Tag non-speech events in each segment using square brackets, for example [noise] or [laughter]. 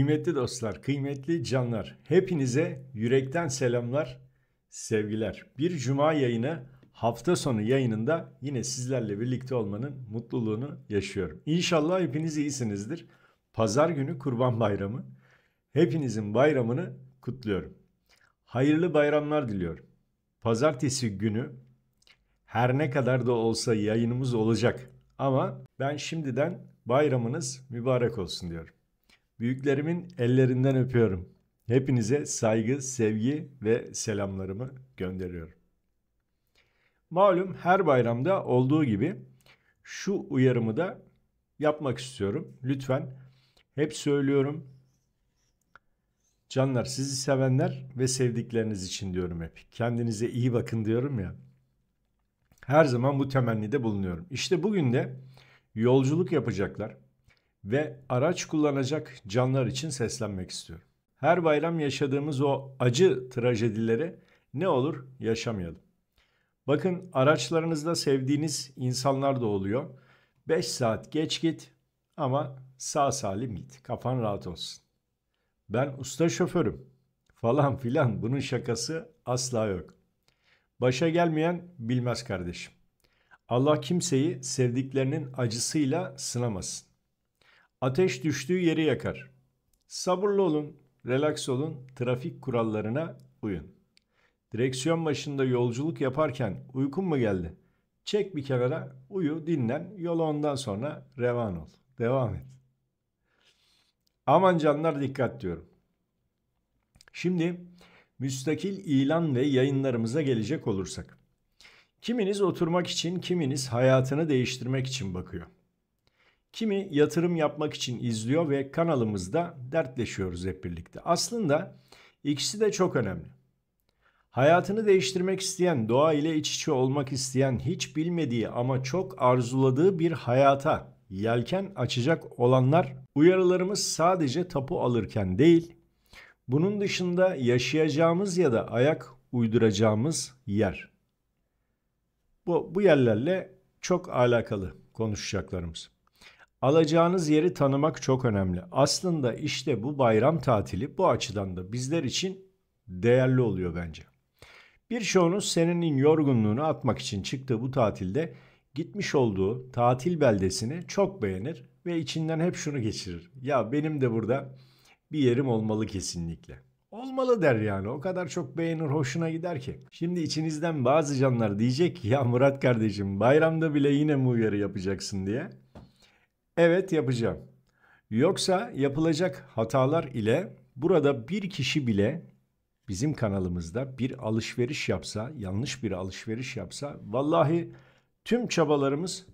Kıymetli dostlar, kıymetli canlar, hepinize yürekten selamlar, sevgiler. Bir cuma yayını, hafta sonu yayınında yine sizlerle birlikte olmanın mutluluğunu yaşıyorum. İnşallah hepiniz iyisinizdir. Pazar günü Kurban Bayramı. Hepinizin bayramını kutluyorum. Hayırlı bayramlar diliyorum. Pazartesi günü her ne kadar da olsa yayınımız olacak ama ben şimdiden bayramınız mübarek olsun diyorum. Büyüklerimin ellerinden öpüyorum. Hepinize saygı, sevgi ve selamlarımı gönderiyorum. Malum her bayramda olduğu gibi şu uyarımı da yapmak istiyorum. Lütfen hep söylüyorum. Canlar sizi sevenler ve sevdikleriniz için diyorum hep. Kendinize iyi bakın diyorum ya. Her zaman bu temennide bulunuyorum. İşte bugün de yolculuk yapacaklar ve araç kullanacak canlar için seslenmek istiyorum. Her bayram yaşadığımız o acı trajedileri ne olur yaşamayalım. Bakın araçlarınızda sevdiğiniz insanlar da oluyor. 5 saat geç git ama sağ salim git. Kafan rahat olsun. Ben usta şoförüm falan filan bunun şakası asla yok. Başa gelmeyen bilmez kardeşim. Allah kimseyi sevdiklerinin acısıyla sınamasın. Ateş düştüğü yeri yakar. Sabırlı olun, relax olun, trafik kurallarına uyun. Direksiyon başında yolculuk yaparken uykun mu geldi? Çek bir kenara, uyu, dinlen, yola ondan sonra revan ol. Devam et. Aman canlar dikkat diyorum. Şimdi müstakil ilan ve yayınlarımıza gelecek olursak. Kiminiz oturmak için, kiminiz hayatını değiştirmek için bakıyor. Kimi yatırım yapmak için izliyor ve kanalımızda dertleşiyoruz hep birlikte. Aslında ikisi de çok önemli. Hayatını değiştirmek isteyen, doğa ile iç içe olmak isteyen, hiç bilmediği ama çok arzuladığı bir hayata yelken açacak olanlar uyarılarımız sadece tapu alırken değil, bunun dışında yaşayacağımız ya da ayak uyduracağımız yer. Bu, bu yerlerle çok alakalı konuşacaklarımız. Alacağınız yeri tanımak çok önemli. Aslında işte bu bayram tatili bu açıdan da bizler için değerli oluyor bence. Birçoğunuz senenin yorgunluğunu atmak için çıktığı bu tatilde gitmiş olduğu tatil beldesini çok beğenir ve içinden hep şunu geçirir. Ya benim de burada bir yerim olmalı kesinlikle. Olmalı der yani o kadar çok beğenir hoşuna gider ki. Şimdi içinizden bazı canlar diyecek ki ya Murat kardeşim bayramda bile yine mi uyarı yapacaksın diye. Evet yapacağım. Yoksa yapılacak hatalar ile burada bir kişi bile bizim kanalımızda bir alışveriş yapsa, yanlış bir alışveriş yapsa vallahi tüm çabalarımız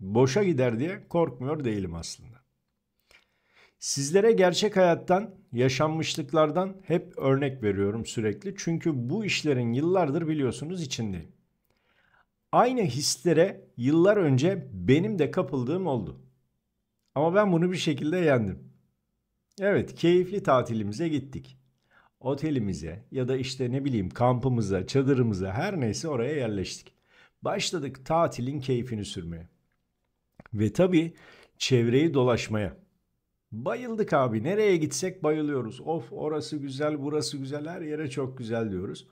boşa gider diye korkmuyor değilim aslında. Sizlere gerçek hayattan, yaşanmışlıklardan hep örnek veriyorum sürekli. Çünkü bu işlerin yıllardır biliyorsunuz içindeyim. Aynı hislere yıllar önce benim de kapıldığım oldu. Ama ben bunu bir şekilde yendim. Evet, keyifli tatilimize gittik. Otelimize ya da işte ne bileyim kampımıza, çadırımıza her neyse oraya yerleştik. Başladık tatilin keyfini sürmeye. Ve tabii çevreyi dolaşmaya. Bayıldık abi. Nereye gitsek bayılıyoruz. Of orası güzel, burası güzel, her yere çok güzel diyoruz.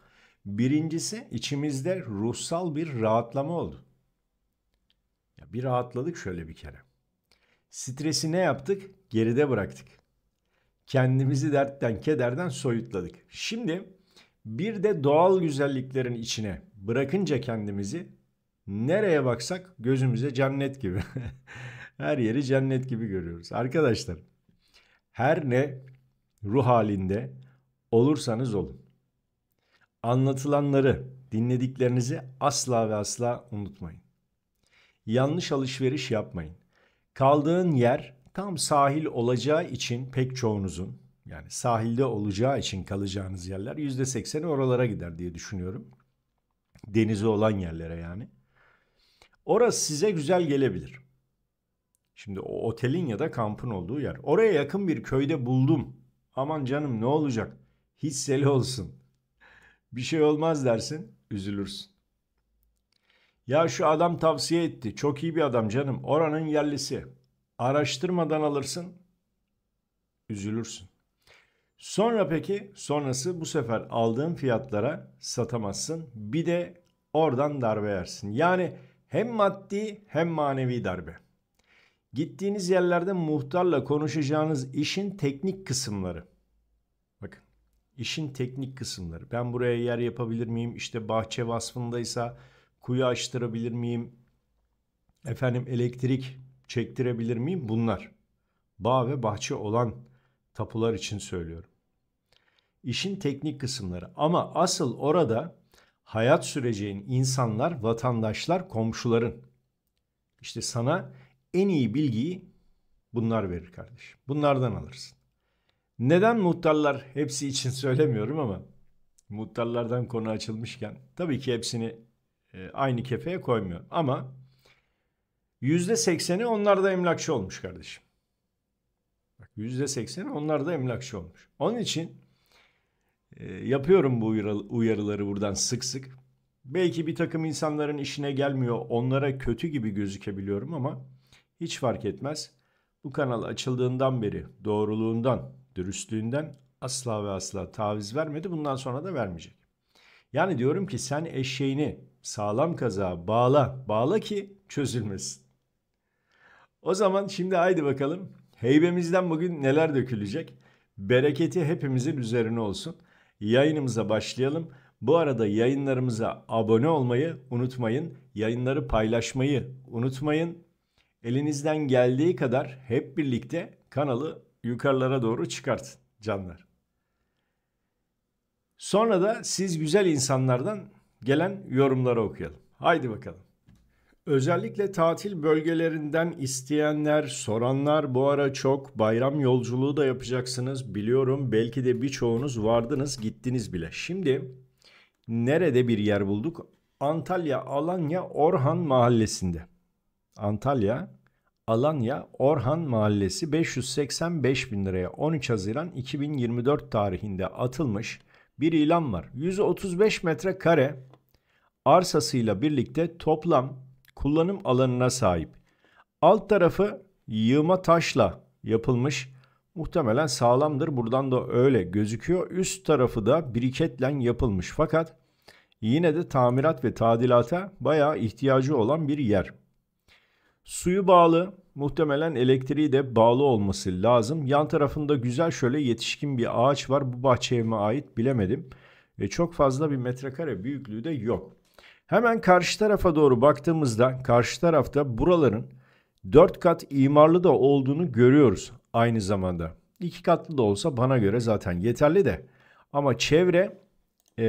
Birincisi içimizde ruhsal bir rahatlama oldu. Ya bir rahatladık şöyle bir kere. Stresi ne yaptık? Geride bıraktık. Kendimizi dertten, kederden soyutladık. Şimdi bir de doğal güzelliklerin içine bırakınca kendimizi nereye baksak gözümüze cennet gibi. [laughs] her yeri cennet gibi görüyoruz. Arkadaşlar her ne ruh halinde olursanız olun. Anlatılanları, dinlediklerinizi asla ve asla unutmayın. Yanlış alışveriş yapmayın. Kaldığın yer tam sahil olacağı için pek çoğunuzun yani sahilde olacağı için kalacağınız yerler %80'i oralara gider diye düşünüyorum. denize olan yerlere yani. Orası size güzel gelebilir. Şimdi o otelin ya da kampın olduğu yer. Oraya yakın bir köyde buldum. Aman canım ne olacak? Hisseli olsun. Bir şey olmaz dersin, üzülürsün. Ya şu adam tavsiye etti. Çok iyi bir adam canım. Oranın yerlisi. Araştırmadan alırsın. Üzülürsün. Sonra peki sonrası bu sefer aldığın fiyatlara satamazsın. Bir de oradan darbe yersin. Yani hem maddi hem manevi darbe. Gittiğiniz yerlerde muhtarla konuşacağınız işin teknik kısımları. Bakın işin teknik kısımları. Ben buraya yer yapabilir miyim? İşte bahçe vasfındaysa kuyu açtırabilir miyim? Efendim elektrik çektirebilir miyim? Bunlar bağ ve bahçe olan tapular için söylüyorum. İşin teknik kısımları ama asıl orada hayat süreceğin insanlar, vatandaşlar, komşuların. İşte sana en iyi bilgiyi bunlar verir kardeş, Bunlardan alırsın. Neden muhtarlar hepsi için söylemiyorum ama muhtarlardan konu açılmışken tabii ki hepsini e, aynı kefeye koymuyor. Ama %80'i onlar da emlakçı olmuş kardeşim. Bak %80'i onlar da emlakçı olmuş. Onun için e, yapıyorum bu uyarıları buradan sık sık. Belki bir takım insanların işine gelmiyor, onlara kötü gibi gözükebiliyorum ama hiç fark etmez. Bu kanal açıldığından beri doğruluğundan, dürüstlüğünden asla ve asla taviz vermedi. Bundan sonra da vermeyecek. Yani diyorum ki sen eşeğini Sağlam kazağa bağla. Bağla ki çözülmesin. O zaman şimdi haydi bakalım. Heybemizden bugün neler dökülecek? Bereketi hepimizin üzerine olsun. Yayınımıza başlayalım. Bu arada yayınlarımıza abone olmayı unutmayın. Yayınları paylaşmayı unutmayın. Elinizden geldiği kadar hep birlikte kanalı yukarılara doğru çıkartın canlar. Sonra da siz güzel insanlardan Gelen yorumları okuyalım. Haydi bakalım. Özellikle tatil bölgelerinden isteyenler, soranlar bu ara çok bayram yolculuğu da yapacaksınız. Biliyorum belki de birçoğunuz vardınız, gittiniz bile. Şimdi nerede bir yer bulduk? Antalya, Alanya, Orhan mahallesinde. Antalya, Alanya, Orhan mahallesi 585 bin liraya 13 Haziran 2024 tarihinde atılmış bir ilan var. 135 metrekare arsasıyla birlikte toplam kullanım alanına sahip. Alt tarafı yığma taşla yapılmış. Muhtemelen sağlamdır. Buradan da öyle gözüküyor. Üst tarafı da briketle yapılmış. Fakat yine de tamirat ve tadilata bayağı ihtiyacı olan bir yer. Suyu bağlı, muhtemelen elektriği de bağlı olması lazım. Yan tarafında güzel şöyle yetişkin bir ağaç var. Bu bahçeye mi ait bilemedim. Ve çok fazla bir metrekare büyüklüğü de yok. Hemen karşı tarafa doğru baktığımızda karşı tarafta buraların 4 kat imarlı da olduğunu görüyoruz aynı zamanda. 2 katlı da olsa bana göre zaten yeterli de. Ama çevre e,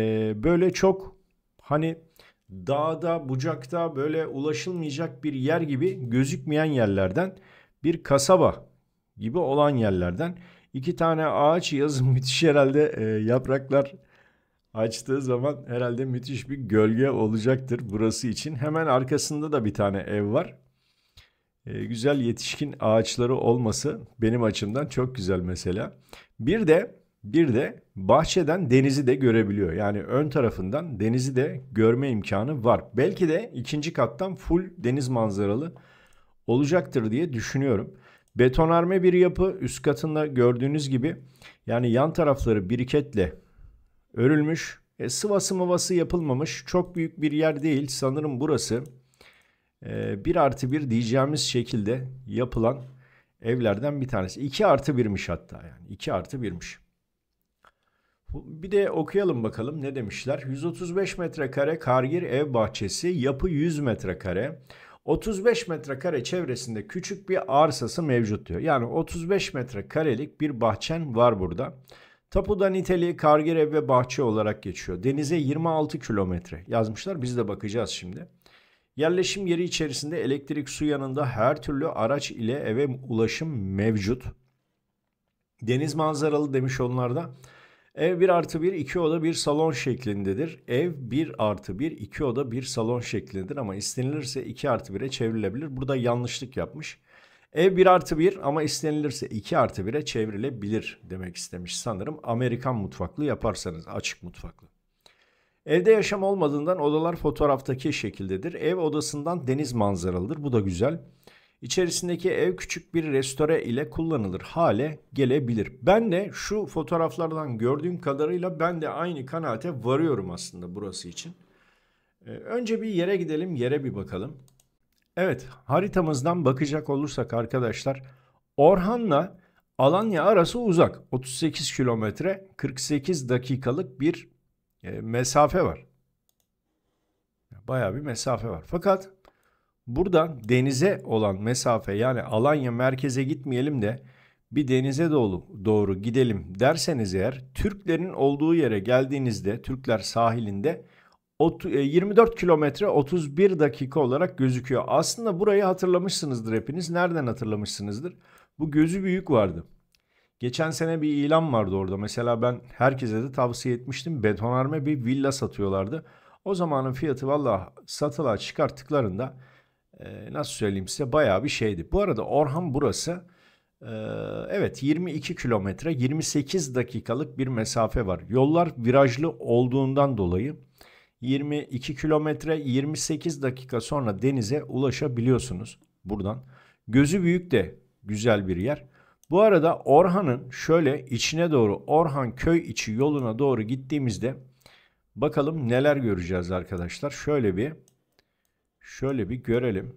böyle çok hani dağda bucakta böyle ulaşılmayacak bir yer gibi gözükmeyen yerlerden bir kasaba gibi olan yerlerden iki tane ağaç yazın bitiş [laughs] herhalde e, yapraklar açtığı zaman herhalde müthiş bir gölge olacaktır burası için. Hemen arkasında da bir tane ev var. E, güzel yetişkin ağaçları olması benim açımdan çok güzel mesela. Bir de bir de bahçeden denizi de görebiliyor. Yani ön tarafından denizi de görme imkanı var. Belki de ikinci kattan full deniz manzaralı olacaktır diye düşünüyorum. Betonarme bir yapı üst katında gördüğünüz gibi yani yan tarafları biriketle örülmüş. E, sıvası mıvası yapılmamış. Çok büyük bir yer değil. Sanırım burası e, 1 artı 1 diyeceğimiz şekilde yapılan evlerden bir tanesi. 2 artı 1'miş hatta yani. 2 artı 1'miş. Bir de okuyalım bakalım ne demişler. 135 metrekare Kargir ev bahçesi, yapı 100 metrekare. 35 metrekare çevresinde küçük bir arsası mevcut diyor. Yani 35 metrekarelik bir bahçen var burada. Tapuda niteliği Kargere ve Bahçe olarak geçiyor. Denize 26 kilometre yazmışlar. Biz de bakacağız şimdi. Yerleşim yeri içerisinde elektrik su yanında her türlü araç ile eve ulaşım mevcut. Deniz manzaralı demiş onlarda. Ev 1 artı 1 2 oda 1 salon şeklindedir. Ev 1 artı 1 2 oda 1 salon şeklindedir ama istenilirse 2 artı 1'e çevrilebilir. Burada yanlışlık yapmış. Ev 1 artı 1 ama istenilirse 2 artı 1'e çevrilebilir demek istemiş sanırım. Amerikan mutfaklı yaparsanız açık mutfaklı. Evde yaşam olmadığından odalar fotoğraftaki şekildedir. Ev odasından deniz manzaralıdır. Bu da güzel. İçerisindeki ev küçük bir restore ile kullanılır hale gelebilir. Ben de şu fotoğraflardan gördüğüm kadarıyla ben de aynı kanaate varıyorum aslında burası için. Ee, önce bir yere gidelim, yere bir bakalım. Evet haritamızdan bakacak olursak arkadaşlar Orhan'la Alanya arası uzak 38 kilometre 48 dakikalık bir e, mesafe var. Baya bir mesafe var. Fakat buradan denize olan mesafe yani Alanya merkeze gitmeyelim de bir denize doğru, doğru gidelim derseniz eğer Türklerin olduğu yere geldiğinizde Türkler sahilinde 24 e, kilometre 31 dakika olarak gözüküyor. Aslında burayı hatırlamışsınızdır hepiniz. Nereden hatırlamışsınızdır? Bu gözü büyük vardı. Geçen sene bir ilan vardı orada. Mesela ben herkese de tavsiye etmiştim. Betonarme bir villa satıyorlardı. O zamanın fiyatı valla satılığa çıkarttıklarında e, nasıl söyleyeyim size bayağı bir şeydi. Bu arada Orhan burası e, evet 22 kilometre 28 dakikalık bir mesafe var. Yollar virajlı olduğundan dolayı 22 kilometre 28 dakika sonra denize ulaşabiliyorsunuz buradan. Gözü büyük de güzel bir yer. Bu arada Orhan'ın şöyle içine doğru Orhan köy içi yoluna doğru gittiğimizde bakalım neler göreceğiz arkadaşlar. Şöyle bir şöyle bir görelim.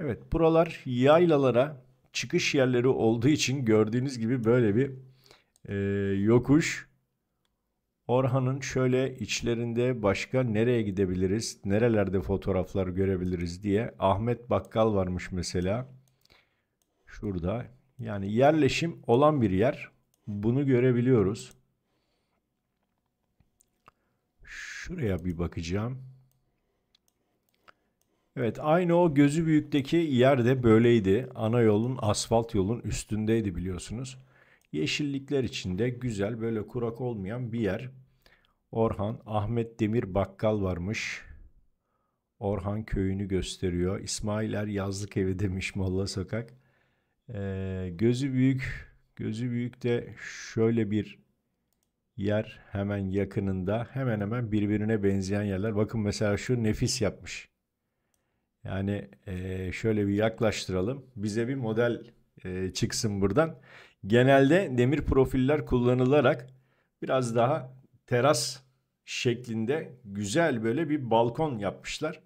Evet buralar yaylalara çıkış yerleri olduğu için gördüğünüz gibi böyle bir e, yokuş Orhan'ın şöyle içlerinde başka nereye gidebiliriz, nerelerde fotoğraflar görebiliriz diye Ahmet Bakkal varmış mesela. Şurada yani yerleşim olan bir yer. Bunu görebiliyoruz. Şuraya bir bakacağım. Evet aynı o gözü büyükteki yerde böyleydi. Ana yolun asfalt yolun üstündeydi biliyorsunuz. Yeşillikler içinde güzel böyle kurak olmayan bir yer. Orhan Ahmet Demir Bakkal varmış. Orhan köyünü gösteriyor. İsmailer yazlık evi demiş Molla Sokak. Ee, gözü büyük, gözü büyük de şöyle bir yer hemen yakınında hemen hemen birbirine benzeyen yerler. Bakın mesela şu nefis yapmış. Yani e, şöyle bir yaklaştıralım. Bize bir model e, çıksın buradan. Genelde demir profiller kullanılarak biraz daha teras şeklinde güzel böyle bir balkon yapmışlar.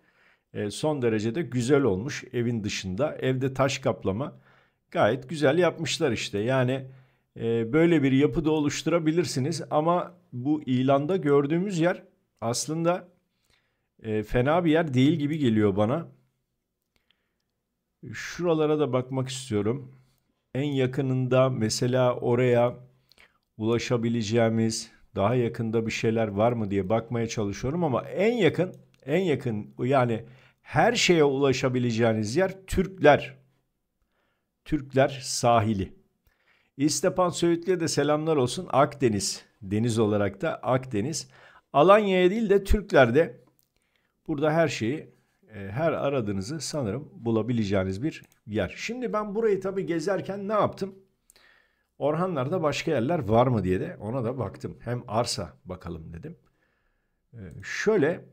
E, son de güzel olmuş evin dışında. Evde taş kaplama gayet güzel yapmışlar işte. Yani e, böyle bir yapıda oluşturabilirsiniz ama bu ilanda gördüğümüz yer aslında e, fena bir yer değil gibi geliyor bana. Şuralara da bakmak istiyorum en yakınında mesela oraya ulaşabileceğimiz daha yakında bir şeyler var mı diye bakmaya çalışıyorum ama en yakın en yakın yani her şeye ulaşabileceğiniz yer Türkler. Türkler sahili. İstepan Söğütlü'ye de selamlar olsun. Akdeniz, deniz olarak da Akdeniz. Alanya'ya değil de Türklerde burada her şeyi ee, her aradığınızı sanırım bulabileceğiniz bir yer. Şimdi ben burayı tabii gezerken ne yaptım? Orhanlar'da başka yerler var mı diye de ona da baktım. Hem arsa bakalım dedim. Ee, şöyle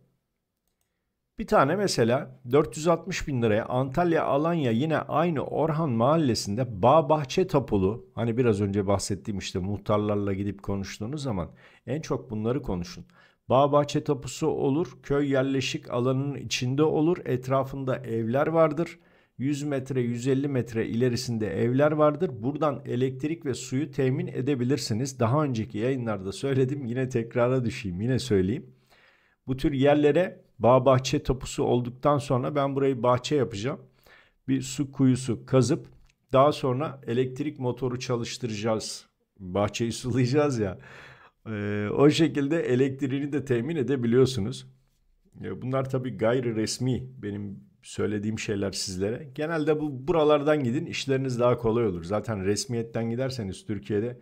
bir tane mesela 460 bin liraya Antalya Alanya yine aynı Orhan mahallesinde bağ bahçe tapulu hani biraz önce bahsettiğim işte muhtarlarla gidip konuştuğunuz zaman en çok bunları konuşun. Bağ bahçe tapusu olur, köy yerleşik alanının içinde olur, etrafında evler vardır. 100 metre 150 metre ilerisinde evler vardır. Buradan elektrik ve suyu temin edebilirsiniz. Daha önceki yayınlarda söyledim yine tekrara düşeyim yine söyleyeyim. Bu tür yerlere bağ bahçe tapusu olduktan sonra ben burayı bahçe yapacağım. Bir su kuyusu kazıp daha sonra elektrik motoru çalıştıracağız. Bahçeyi sulayacağız ya. Ee, o şekilde elektriğini de temin edebiliyorsunuz. Ee, bunlar tabii gayri resmi benim söylediğim şeyler sizlere. Genelde bu buralardan gidin işleriniz daha kolay olur. Zaten resmiyetten giderseniz Türkiye'de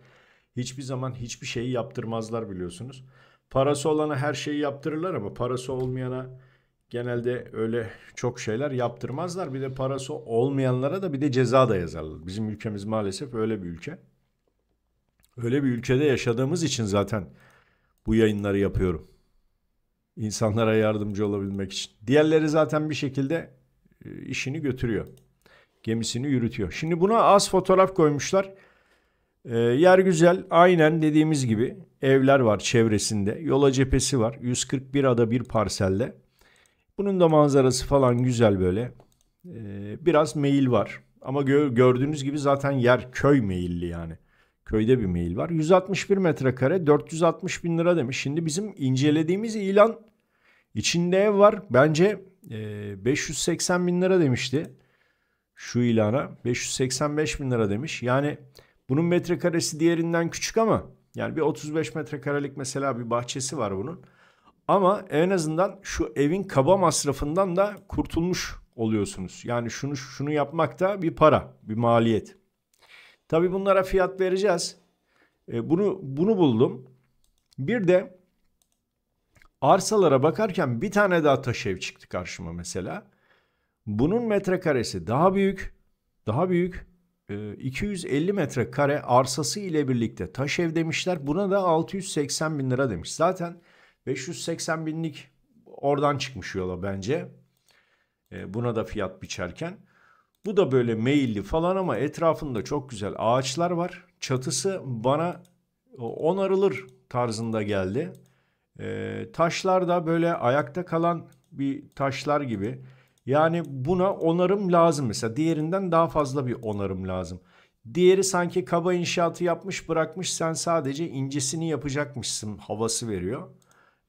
hiçbir zaman hiçbir şeyi yaptırmazlar biliyorsunuz. Parası olana her şeyi yaptırırlar ama parası olmayana genelde öyle çok şeyler yaptırmazlar. Bir de parası olmayanlara da bir de ceza da yazarlar. Bizim ülkemiz maalesef öyle bir ülke. Öyle bir ülkede yaşadığımız için zaten bu yayınları yapıyorum. İnsanlara yardımcı olabilmek için. Diğerleri zaten bir şekilde e, işini götürüyor. Gemisini yürütüyor. Şimdi buna az fotoğraf koymuşlar. E, yer güzel. Aynen dediğimiz gibi evler var çevresinde. Yola cephesi var. 141 ada bir parselde. Bunun da manzarası falan güzel böyle. E, biraz meyil var. Ama gö gördüğünüz gibi zaten yer köy meyilli yani köyde bir mail var. 161 metrekare 460 bin lira demiş. Şimdi bizim incelediğimiz ilan içinde ev var. Bence e, 580 bin lira demişti şu ilana. 585 bin lira demiş. Yani bunun metrekaresi diğerinden küçük ama yani bir 35 metrekarelik mesela bir bahçesi var bunun. Ama en azından şu evin kaba masrafından da kurtulmuş oluyorsunuz. Yani şunu şunu yapmak da bir para, bir maliyet. Tabii bunlara fiyat vereceğiz. E, bunu bunu buldum. Bir de arsalara bakarken bir tane daha taş ev çıktı karşıma mesela. Bunun metrekaresi daha büyük. Daha büyük. E, 250 metrekare arsası ile birlikte taş ev demişler. Buna da 680 bin lira demiş. Zaten 580 binlik oradan çıkmış yola bence. E, buna da fiyat biçerken. Bu da böyle meyilli falan ama etrafında çok güzel ağaçlar var. Çatısı bana e, onarılır tarzında geldi. E, taşlar da böyle ayakta kalan bir taşlar gibi. Yani buna onarım lazım mesela. Diğerinden daha fazla bir onarım lazım. Diğeri sanki kaba inşaatı yapmış bırakmış sen sadece incesini yapacakmışsın havası veriyor.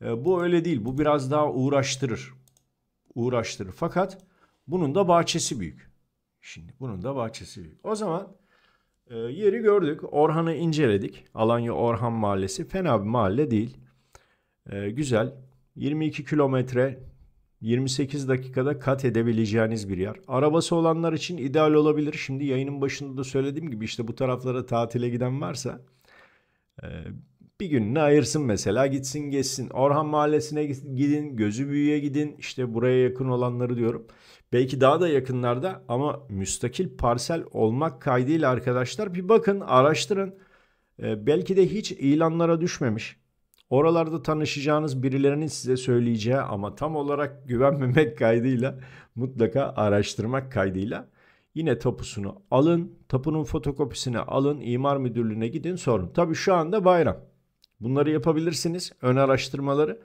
E, bu öyle değil. Bu biraz daha uğraştırır. Uğraştırır. Fakat bunun da bahçesi büyük. Şimdi bunun da bahçesi büyük. O zaman e, yeri gördük. Orhan'ı inceledik. Alanya Orhan Mahallesi fena bir mahalle değil. E, güzel. 22 kilometre 28 dakikada kat edebileceğiniz bir yer. Arabası olanlar için ideal olabilir. Şimdi yayının başında da söylediğim gibi işte bu taraflara tatile giden varsa e, bir gününü ayırsın mesela gitsin geçsin. Orhan Mahallesi'ne gidin, Gözü Büyü'ye gidin. İşte buraya yakın olanları diyorum. Belki daha da yakınlarda ama müstakil parsel olmak kaydıyla arkadaşlar bir bakın araştırın. Ee, belki de hiç ilanlara düşmemiş. Oralarda tanışacağınız birilerinin size söyleyeceği ama tam olarak [laughs] güvenmemek kaydıyla mutlaka araştırmak kaydıyla yine tapusunu alın, tapunun fotokopisini alın, imar müdürlüğüne gidin sorun. Tabii şu anda bayram. Bunları yapabilirsiniz. Ön araştırmaları.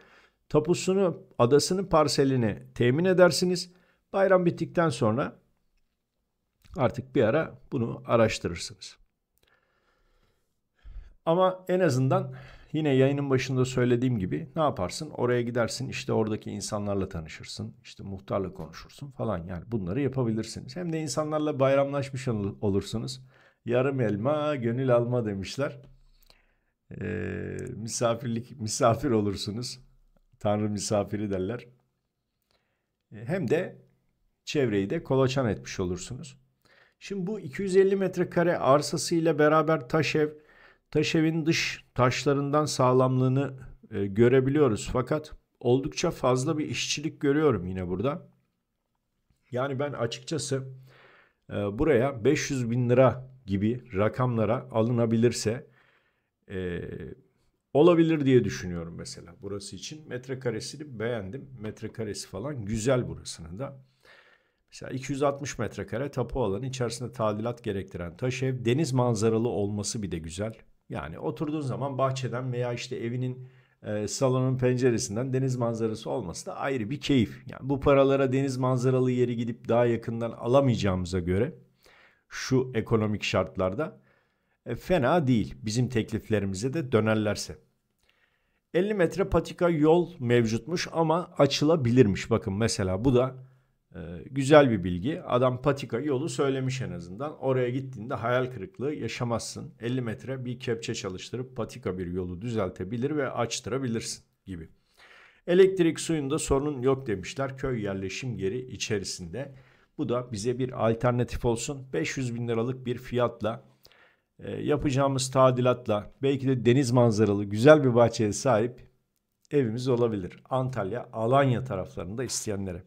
Tapusunu, adasının parselini temin edersiniz. Bayram bittikten sonra artık bir ara bunu araştırırsınız. Ama en azından yine yayının başında söylediğim gibi ne yaparsın? Oraya gidersin işte oradaki insanlarla tanışırsın. işte muhtarla konuşursun falan yani bunları yapabilirsiniz. Hem de insanlarla bayramlaşmış olursunuz. Yarım elma gönül alma demişler. E, misafirlik misafir olursunuz. Tanrı misafiri derler. E, hem de çevreyi de kolaçan etmiş olursunuz. Şimdi bu 250 metrekare arsasıyla beraber taş ev, taş evin dış taşlarından sağlamlığını e, görebiliyoruz. Fakat oldukça fazla bir işçilik görüyorum yine burada. Yani ben açıkçası e, buraya 500 bin lira gibi rakamlara alınabilirse e, olabilir diye düşünüyorum mesela burası için. Metrekaresini beğendim. Metrekaresi falan güzel burasının da. Mesela 260 metrekare tapu alanı içerisinde tadilat gerektiren taş ev deniz manzaralı olması bir de güzel. Yani oturduğun zaman bahçeden veya işte evinin e, salonun penceresinden deniz manzarası olması da ayrı bir keyif. Yani bu paralara deniz manzaralı yeri gidip daha yakından alamayacağımıza göre şu ekonomik şartlarda e, fena değil bizim tekliflerimize de dönerlerse. 50 metre patika yol mevcutmuş ama açılabilirmiş. Bakın mesela bu da e, güzel bir bilgi. Adam patika yolu söylemiş en azından. Oraya gittiğinde hayal kırıklığı yaşamazsın. 50 metre bir kepçe çalıştırıp patika bir yolu düzeltebilir ve açtırabilirsin gibi. Elektrik suyunda sorun yok demişler köy yerleşim geri içerisinde. Bu da bize bir alternatif olsun. 500 bin liralık bir fiyatla ee, yapacağımız tadilatla belki de deniz manzaralı güzel bir bahçeye sahip evimiz olabilir. Antalya, Alanya taraflarında isteyenlere.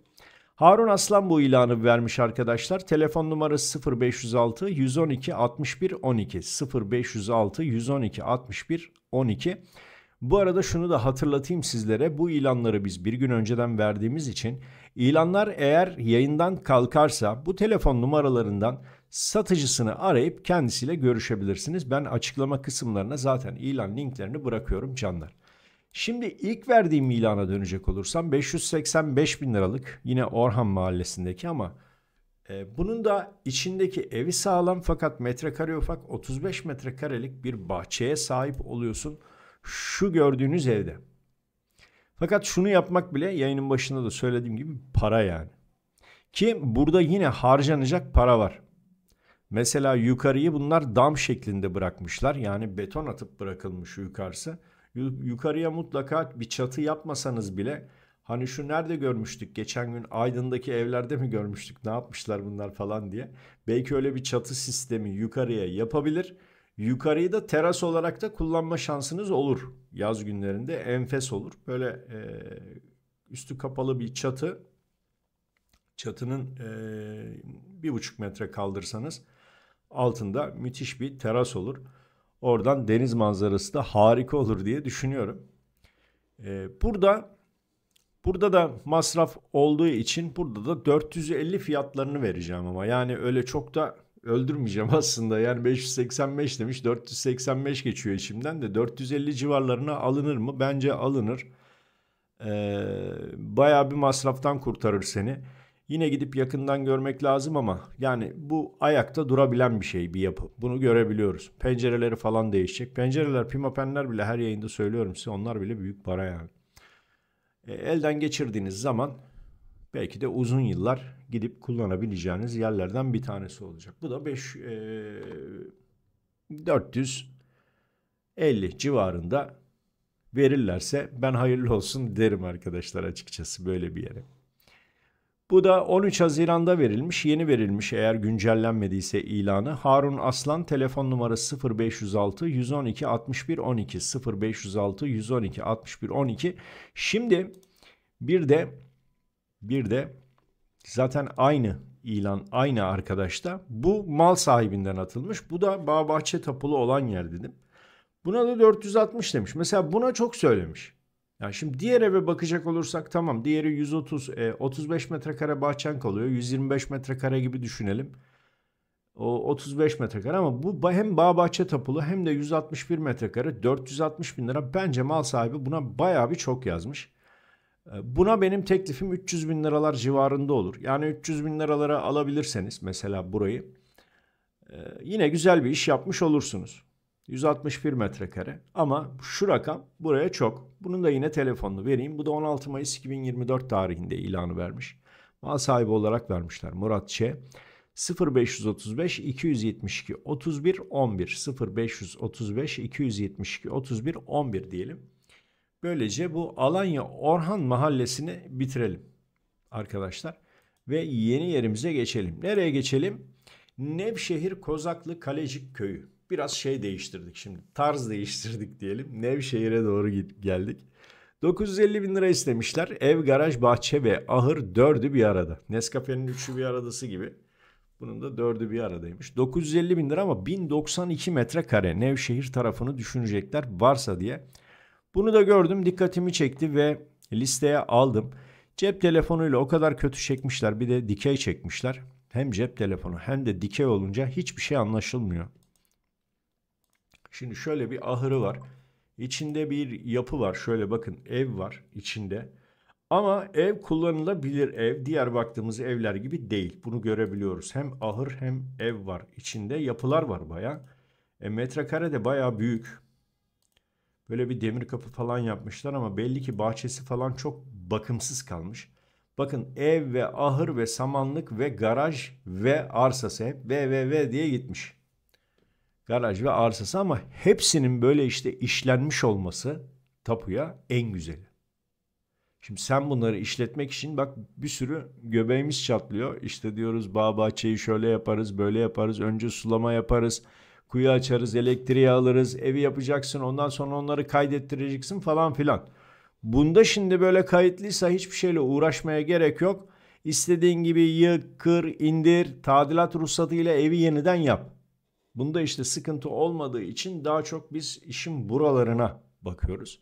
Harun Aslan bu ilanı vermiş arkadaşlar. Telefon numarası 0506 112 61 12 0506 112 61 12. Bu arada şunu da hatırlatayım sizlere. Bu ilanları biz bir gün önceden verdiğimiz için ilanlar eğer yayından kalkarsa bu telefon numaralarından satıcısını arayıp kendisiyle görüşebilirsiniz. Ben açıklama kısımlarına zaten ilan linklerini bırakıyorum canlar. Şimdi ilk verdiğim ilana dönecek olursam 585 bin liralık yine Orhan mahallesindeki ama e, bunun da içindeki evi sağlam fakat metrekare ufak 35 metrekarelik bir bahçeye sahip oluyorsun şu gördüğünüz evde. Fakat şunu yapmak bile yayının başında da söylediğim gibi para yani. Ki burada yine harcanacak para var. Mesela yukarıyı bunlar dam şeklinde bırakmışlar. Yani beton atıp bırakılmış yukarısı. Yukarıya mutlaka bir çatı yapmasanız bile hani şu nerede görmüştük geçen gün Aydın'daki evlerde mi görmüştük ne yapmışlar bunlar falan diye. Belki öyle bir çatı sistemi yukarıya yapabilir. Yukarıyı da teras olarak da kullanma şansınız olur. Yaz günlerinde enfes olur. Böyle e, üstü kapalı bir çatı. Çatının e, bir buçuk metre kaldırsanız altında müthiş bir teras olur. Oradan deniz manzarası da harika olur diye düşünüyorum. Ee, burada burada da masraf olduğu için burada da 450 fiyatlarını vereceğim ama yani öyle çok da öldürmeyeceğim [laughs] aslında. Yani 585 demiş 485 geçiyor içimden de 450 civarlarına alınır mı? Bence alınır. Ee, bayağı bir masraftan kurtarır seni. Yine gidip yakından görmek lazım ama yani bu ayakta durabilen bir şey bir yapı. Bunu görebiliyoruz. Pencereleri falan değişecek. Pencereler, pimapenler bile her yayında söylüyorum size onlar bile büyük para yani. E, elden geçirdiğiniz zaman belki de uzun yıllar gidip kullanabileceğiniz yerlerden bir tanesi olacak. Bu da 5 e, 450 civarında verirlerse ben hayırlı olsun derim arkadaşlar açıkçası böyle bir yere. Bu da 13 Haziran'da verilmiş, yeni verilmiş eğer güncellenmediyse ilanı. Harun Aslan telefon numarası 0506 112 61 12 0506 112 61 12. Şimdi bir de bir de zaten aynı ilan aynı arkadaşta. Bu mal sahibinden atılmış. Bu da Bağbahçe tapulu olan yer dedim. Buna da 460 demiş. Mesela buna çok söylemiş. Yani şimdi diğer eve bakacak olursak tamam diğeri 130 e, 35 metrekare bahçen kalıyor. 125 metrekare gibi düşünelim. O 35 metrekare ama bu hem bağ bahçe tapulu hem de 161 metrekare 460 bin lira. Bence mal sahibi buna bayağı bir çok yazmış. E, buna benim teklifim 300 bin liralar civarında olur. Yani 300 bin liralara alabilirseniz mesela burayı e, yine güzel bir iş yapmış olursunuz. 161 metrekare ama şu rakam buraya çok. Bunun da yine telefonunu vereyim. Bu da 16 Mayıs 2024 tarihinde ilanı vermiş. Mal sahibi olarak vermişler Murat Ç. 0535 272 31 11 0535 272 31 11 diyelim. Böylece bu Alanya Orhan mahallesini bitirelim arkadaşlar ve yeni yerimize geçelim. Nereye geçelim? Nevşehir Kozaklı Kalecik Köyü biraz şey değiştirdik şimdi. Tarz değiştirdik diyelim. Nevşehir'e doğru geldik. 950 bin lira istemişler. Ev, garaj, bahçe ve ahır dördü bir arada. Nescafe'nin üçü bir aradası gibi. Bunun da dördü bir aradaymış. 950 bin lira ama 1092 metrekare Nevşehir tarafını düşünecekler varsa diye. Bunu da gördüm dikkatimi çekti ve listeye aldım. Cep telefonuyla o kadar kötü çekmişler bir de dikey çekmişler. Hem cep telefonu hem de dikey olunca hiçbir şey anlaşılmıyor. Şimdi şöyle bir ahırı var. İçinde bir yapı var. Şöyle bakın ev var içinde. Ama ev kullanılabilir ev. Diğer baktığımız evler gibi değil. Bunu görebiliyoruz. Hem ahır hem ev var. İçinde yapılar var baya. E, metrekare de baya büyük. Böyle bir demir kapı falan yapmışlar ama belli ki bahçesi falan çok bakımsız kalmış. Bakın ev ve ahır ve samanlık ve garaj ve arsası hep ve ve ve diye gitmiş garaj ve arsası ama hepsinin böyle işte işlenmiş olması tapuya en güzeli. Şimdi sen bunları işletmek için bak bir sürü göbeğimiz çatlıyor. İşte diyoruz bağ bahçeyi şöyle yaparız, böyle yaparız. Önce sulama yaparız, kuyu açarız, elektriği alırız, evi yapacaksın. Ondan sonra onları kaydettireceksin falan filan. Bunda şimdi böyle kayıtlıysa hiçbir şeyle uğraşmaya gerek yok. İstediğin gibi yık, kır, indir, tadilat ruhsatıyla evi yeniden yap. Bunda işte sıkıntı olmadığı için daha çok biz işin buralarına bakıyoruz.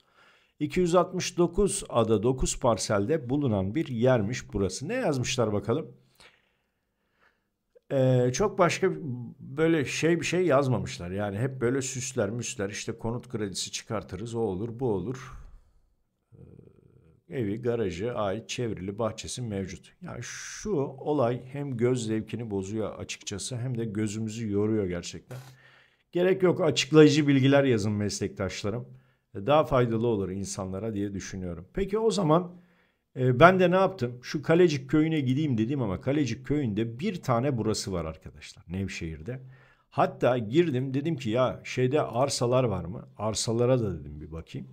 269 ada 9 parselde bulunan bir yermiş burası. Ne yazmışlar bakalım? Ee, çok başka böyle şey bir şey yazmamışlar. Yani hep böyle süsler müsler işte konut kredisi çıkartırız o olur bu olur evi, garajı, ait çevrili bahçesi mevcut. Ya yani şu olay hem göz zevkini bozuyor açıkçası hem de gözümüzü yoruyor gerçekten. Gerek yok açıklayıcı bilgiler yazın meslektaşlarım. E, daha faydalı olur insanlara diye düşünüyorum. Peki o zaman e, ben de ne yaptım? Şu Kalecik köyüne gideyim dedim ama Kalecik köyünde bir tane burası var arkadaşlar Nevşehir'de. Hatta girdim dedim ki ya şeyde arsalar var mı? Arsalara da dedim bir bakayım.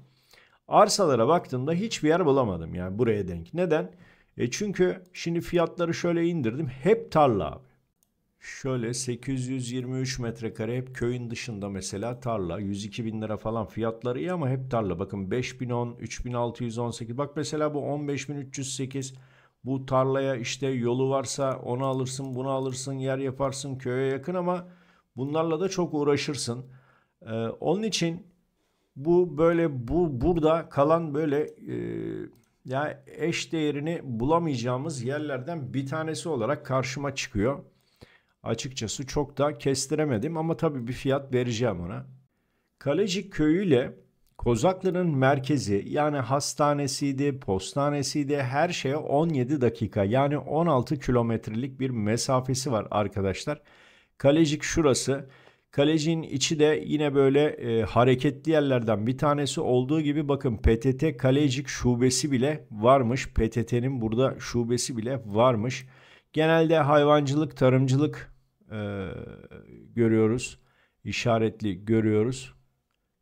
Arsalara baktığımda hiçbir yer bulamadım yani buraya denk. Neden? E çünkü şimdi fiyatları şöyle indirdim. Hep tarla abi. Şöyle 823 metrekare hep köyün dışında mesela tarla. 102 bin lira falan fiyatları iyi ama hep tarla. Bakın 5010, 3618. Bak mesela bu 15308. Bu tarlaya işte yolu varsa onu alırsın, bunu alırsın, yer yaparsın köye yakın ama bunlarla da çok uğraşırsın. Ee, onun için bu böyle bu burada kalan böyle e, yani eş değerini bulamayacağımız yerlerden bir tanesi olarak karşıma çıkıyor. Açıkçası çok da kestiremedim ama tabii bir fiyat vereceğim ona. Kalecik köyü ile Kozaklı'nın merkezi yani hastanesiydi, postanesiydi her şeye 17 dakika yani 16 kilometrelik bir mesafesi var arkadaşlar. Kalecik şurası. Kalecinin içi de yine böyle e, hareketli yerlerden bir tanesi olduğu gibi bakın PTT Kalecik şubesi bile varmış. PTT'nin burada şubesi bile varmış. Genelde hayvancılık, tarımcılık e, görüyoruz. İşaretli görüyoruz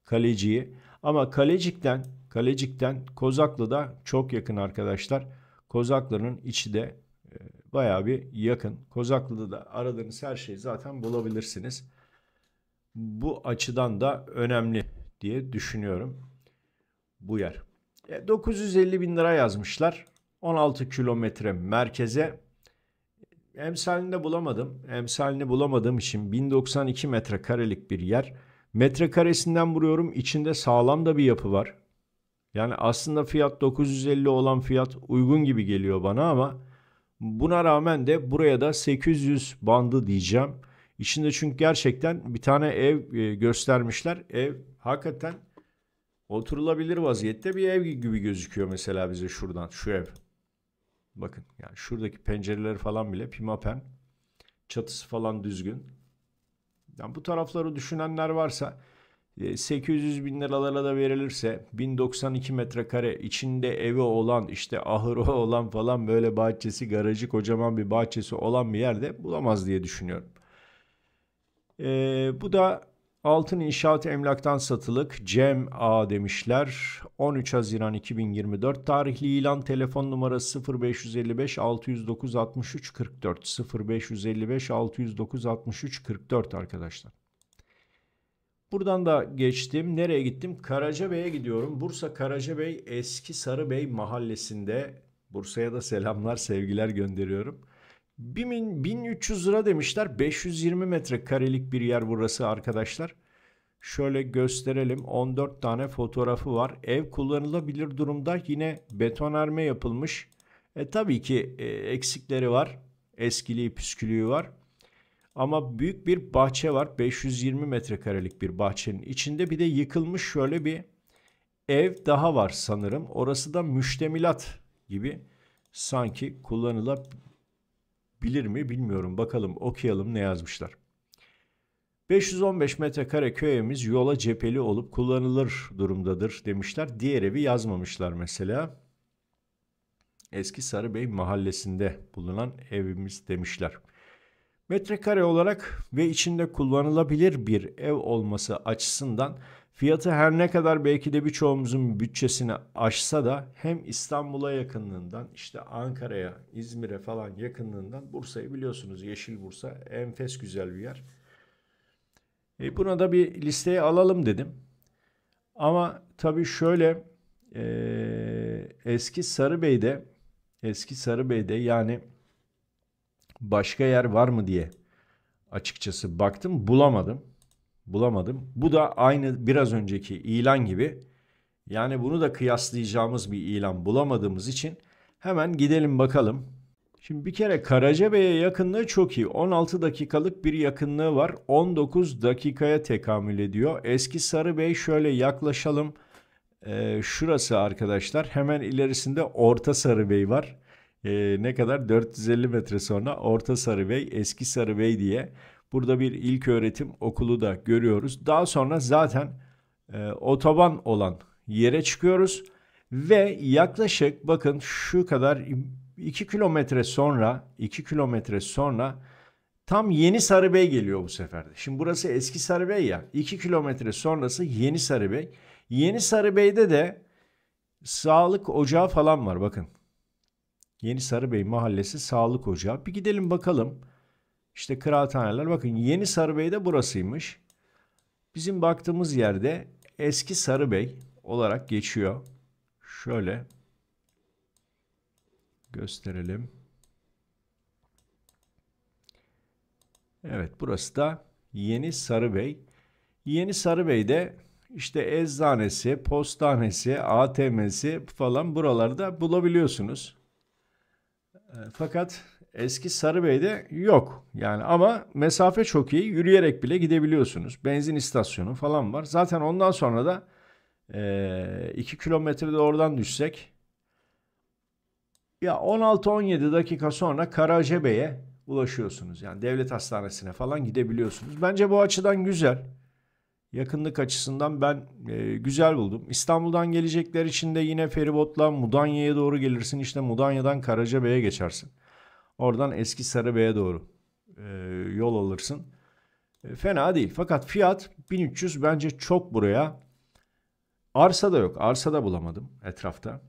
kaleciyi. Ama kalecikten, kalecikten Kozaklı da çok yakın arkadaşlar. Kozaklı'nın içi de e, bayağı bir yakın. Kozaklı'da da aradığınız her şeyi zaten bulabilirsiniz bu açıdan da önemli diye düşünüyorum bu yer. 950 e, bin lira yazmışlar. 16 kilometre merkeze. Emsalini bulamadım. Emsalini bulamadığım için 1092 metrekarelik bir yer. Metrekaresinden vuruyorum. İçinde sağlam da bir yapı var. Yani aslında fiyat 950 olan fiyat uygun gibi geliyor bana ama buna rağmen de buraya da 800 bandı diyeceğim. İçinde çünkü gerçekten bir tane ev e, göstermişler. Ev hakikaten oturulabilir vaziyette bir ev gibi gözüküyor mesela bize şuradan şu ev. Bakın yani şuradaki pencereleri falan bile pimapen. Çatısı falan düzgün. Yani bu tarafları düşünenler varsa 800 e, bin liralara da verilirse 1092 metrekare içinde evi olan işte ahırı [laughs] olan falan böyle bahçesi garajı kocaman bir bahçesi olan bir yerde bulamaz diye düşünüyorum. E, bu da altın inşaat emlaktan satılık Cem A demişler. 13 Haziran 2024 tarihli ilan telefon numarası 0555 609 63 44 0555 609 63 44 arkadaşlar. Buradan da geçtim. Nereye gittim? Karacabey'e gidiyorum. Bursa Karacabey Eski Sarıbey mahallesinde Bursa'ya da selamlar, sevgiler gönderiyorum. 1300 lira demişler. 520 metrekarelik bir yer burası arkadaşlar. Şöyle gösterelim. 14 tane fotoğrafı var. Ev kullanılabilir durumda. Yine betonarme yapılmış. E, tabii ki e, eksikleri var. Eskiliği püskülüğü var. Ama büyük bir bahçe var. 520 metrekarelik bir bahçenin içinde bir de yıkılmış şöyle bir ev daha var sanırım. Orası da müştemilat gibi sanki kullanılabilir bilir mi bilmiyorum. Bakalım okuyalım ne yazmışlar. 515 metrekare köyümüz yola cepheli olup kullanılır durumdadır demişler. Diğer evi yazmamışlar mesela. Eski Sarıbey mahallesinde bulunan evimiz demişler. Metrekare olarak ve içinde kullanılabilir bir ev olması açısından Fiyatı her ne kadar belki de birçoğumuzun bütçesini aşsa da hem İstanbul'a yakınlığından işte Ankara'ya, İzmir'e falan yakınlığından Bursa'yı biliyorsunuz Yeşil Bursa enfes güzel bir yer. E buna da bir listeye alalım dedim. Ama tabii şöyle e, eski Sarıbey'de eski Sarıbey'de yani başka yer var mı diye açıkçası baktım bulamadım bulamadım. Bu da aynı biraz önceki ilan gibi. Yani bunu da kıyaslayacağımız bir ilan bulamadığımız için hemen gidelim bakalım. Şimdi bir kere Karacabey'e yakınlığı çok iyi. 16 dakikalık bir yakınlığı var. 19 dakikaya tekamül ediyor. Eski Bey şöyle yaklaşalım. Ee, şurası arkadaşlar. Hemen ilerisinde Orta Sarı Bey var. Ee, ne kadar? 450 metre sonra Orta Sarı Bey. Eski Sarı Bey diye Burada bir ilk öğretim okulu da görüyoruz. Daha sonra zaten e, otoban olan yere çıkıyoruz ve yaklaşık bakın şu kadar 2 kilometre sonra 2 kilometre sonra tam Yeni Sarıbey geliyor bu seferde. Şimdi burası eski Sarıbey ya 2 kilometre sonrası Yeni Sarıbey. Yeni Sarıbey'de de sağlık ocağı falan var bakın. Yeni Sarıbey mahallesi sağlık ocağı. Bir gidelim bakalım. İşte kıraathaneler. Bakın yeni Sarıbey de burasıymış. Bizim baktığımız yerde eski Sarıbey olarak geçiyor. Şöyle gösterelim. Evet burası da Yeni Sarıbey. Yeni Sarıbey'de işte eczanesi, postanesi, ATM'si falan buralarda bulabiliyorsunuz. Ee, fakat Eski Sarıbey'de yok. Yani ama mesafe çok iyi. Yürüyerek bile gidebiliyorsunuz. Benzin istasyonu falan var. Zaten ondan sonra da 2 e, de oradan düşsek ya 16-17 dakika sonra Karacabey'e ulaşıyorsunuz. Yani devlet hastanesine falan gidebiliyorsunuz. Bence bu açıdan güzel. Yakınlık açısından ben e, güzel buldum. İstanbul'dan gelecekler için de yine feribotla Mudanya'ya doğru gelirsin. İşte Mudanya'dan Karacabey'e geçersin. Oradan Eski sarı Sarıbey'e doğru e, yol alırsın. E, fena değil. Fakat fiyat 1300 bence çok buraya. Arsa da yok. Arsa da bulamadım etrafta.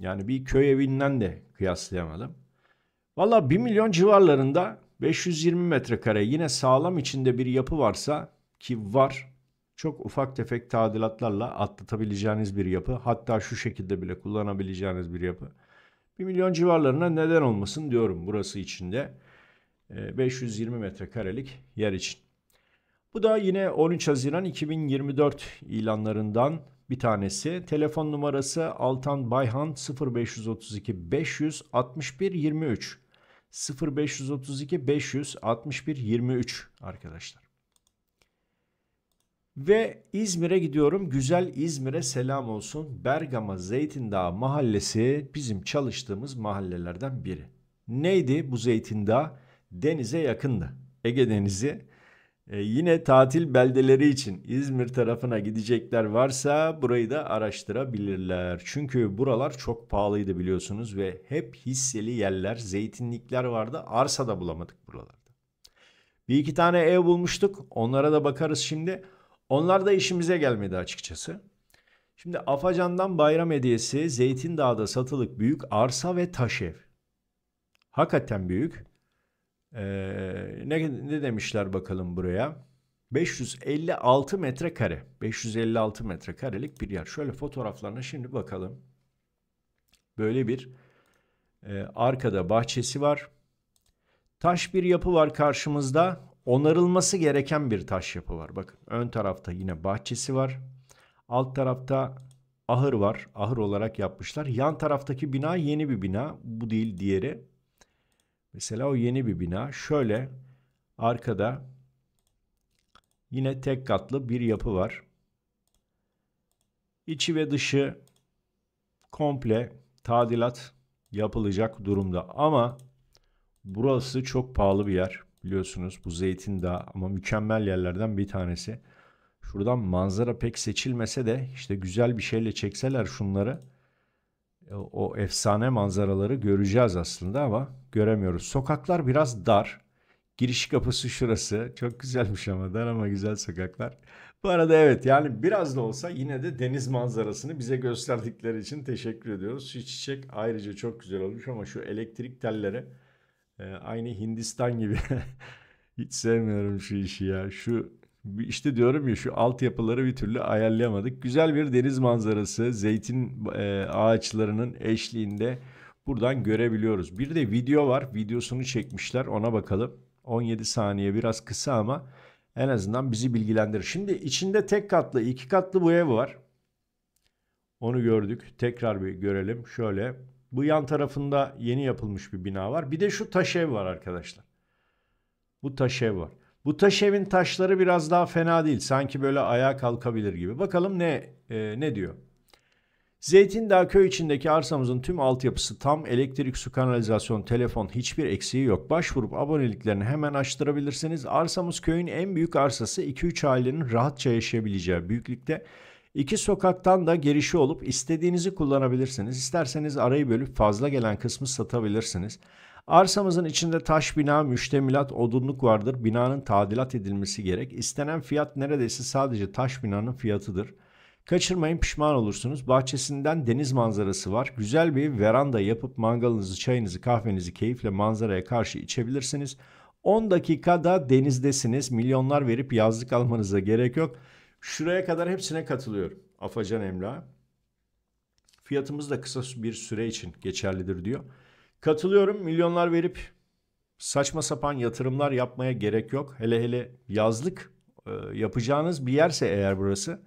Yani bir köy evinden de kıyaslayamadım. Valla 1 milyon civarlarında 520 metrekare yine sağlam içinde bir yapı varsa ki var çok ufak tefek tadilatlarla atlatabileceğiniz bir yapı hatta şu şekilde bile kullanabileceğiniz bir yapı. 1 milyon civarlarına neden olmasın diyorum burası içinde. 520 ee, metrekarelik yer için. Bu da yine 13 Haziran 2024 ilanlarından bir tanesi. Telefon numarası Altan Bayhan 0532 561 23 0532 561 23 arkadaşlar. Ve İzmir'e gidiyorum. Güzel İzmir'e selam olsun. Bergama Zeytin Dağı mahallesi bizim çalıştığımız mahallelerden biri. Neydi bu Zeytin Dağı? Denize yakındı. Ege Denizi. Ee, yine tatil beldeleri için İzmir tarafına gidecekler varsa burayı da araştırabilirler. Çünkü buralar çok pahalıydı biliyorsunuz ve hep hisseli yerler, zeytinlikler vardı. Arsa da bulamadık buralarda. Bir iki tane ev bulmuştuk. Onlara da bakarız şimdi. Onlar da işimize gelmedi açıkçası. Şimdi Afacan'dan bayram hediyesi Zeytindağ'da satılık büyük arsa ve taş ev. Hakikaten büyük. Ee, ne, ne demişler bakalım buraya? 556 metrekare. 556 metrekarelik bir yer. Şöyle fotoğraflarına şimdi bakalım. Böyle bir e, arkada bahçesi var. Taş bir yapı var karşımızda onarılması gereken bir taş yapı var. Bakın ön tarafta yine bahçesi var. Alt tarafta ahır var. Ahır olarak yapmışlar. Yan taraftaki bina yeni bir bina. Bu değil diğeri. Mesela o yeni bir bina. Şöyle arkada yine tek katlı bir yapı var. İçi ve dışı komple tadilat yapılacak durumda. Ama burası çok pahalı bir yer. Biliyorsunuz bu zeytin dağı ama mükemmel yerlerden bir tanesi. Şuradan manzara pek seçilmese de işte güzel bir şeyle çekseler şunları e, o efsane manzaraları göreceğiz aslında ama göremiyoruz. Sokaklar biraz dar. Giriş kapısı şurası. Çok güzelmiş ama dar ama güzel sokaklar. Bu arada evet yani biraz da olsa yine de deniz manzarasını bize gösterdikleri için teşekkür ediyoruz. Şu çiçek ayrıca çok güzel olmuş ama şu elektrik telleri ee, aynı Hindistan gibi. [laughs] Hiç sevmiyorum şu işi ya. Şu işte diyorum ya şu altyapıları bir türlü ayarlayamadık. Güzel bir deniz manzarası zeytin e, ağaçlarının eşliğinde buradan görebiliyoruz. Bir de video var. Videosunu çekmişler ona bakalım. 17 saniye biraz kısa ama en azından bizi bilgilendirir. Şimdi içinde tek katlı iki katlı bu ev var. Onu gördük. Tekrar bir görelim. Şöyle bu yan tarafında yeni yapılmış bir bina var. Bir de şu taş ev var arkadaşlar. Bu taş ev var. Bu taş evin taşları biraz daha fena değil. Sanki böyle ayağa kalkabilir gibi. Bakalım ne e, ne diyor. Zeytindağ köy içindeki arsamızın tüm altyapısı tam elektrik, su, kanalizasyon, telefon hiçbir eksiği yok. Başvurup aboneliklerini hemen açtırabilirsiniz. Arsamız köyün en büyük arsası 2-3 ailenin rahatça yaşayabileceği büyüklükte. İki sokaktan da girişi olup istediğinizi kullanabilirsiniz. İsterseniz arayı bölüp fazla gelen kısmı satabilirsiniz. Arsamızın içinde taş bina, müştemilat, odunluk vardır. Binanın tadilat edilmesi gerek. İstenen fiyat neredeyse sadece taş binanın fiyatıdır. Kaçırmayın pişman olursunuz. Bahçesinden deniz manzarası var. Güzel bir veranda yapıp mangalınızı, çayınızı, kahvenizi keyifle manzaraya karşı içebilirsiniz. 10 dakikada denizdesiniz. Milyonlar verip yazlık almanıza gerek yok. Şuraya kadar hepsine katılıyorum. Afacan emla, Fiyatımız da kısa bir süre için geçerlidir diyor. Katılıyorum milyonlar verip saçma sapan yatırımlar yapmaya gerek yok. Hele hele yazlık e, yapacağınız bir yerse eğer burası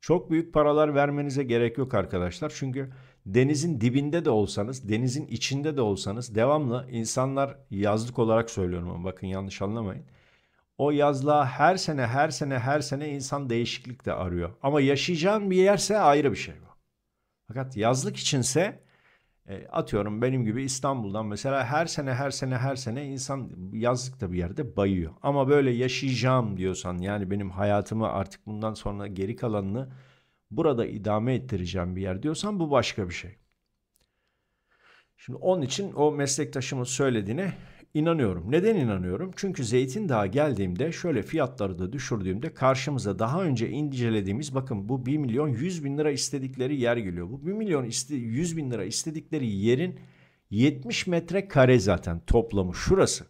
çok büyük paralar vermenize gerek yok arkadaşlar. Çünkü denizin dibinde de olsanız, denizin içinde de olsanız devamlı insanlar yazlık olarak söylüyorum ama bakın yanlış anlamayın. O yazlığa her sene her sene her sene insan değişiklik de arıyor. Ama yaşayacağın bir yerse ayrı bir şey bu. Fakat yazlık içinse e, atıyorum benim gibi İstanbul'dan mesela her sene her sene her sene insan yazlıkta bir yerde bayıyor. Ama böyle yaşayacağım diyorsan yani benim hayatımı artık bundan sonra geri kalanını burada idame ettireceğim bir yer diyorsan bu başka bir şey. Şimdi onun için o meslektaşımın söylediğine İnanıyorum. Neden inanıyorum? Çünkü zeytin daha geldiğimde şöyle fiyatları da düşürdüğümde karşımıza daha önce incelediğimiz bakın bu 1 milyon 100 bin lira istedikleri yer geliyor. Bu 1 milyon 100 bin lira istedikleri yerin 70 metre kare zaten toplamı şurası.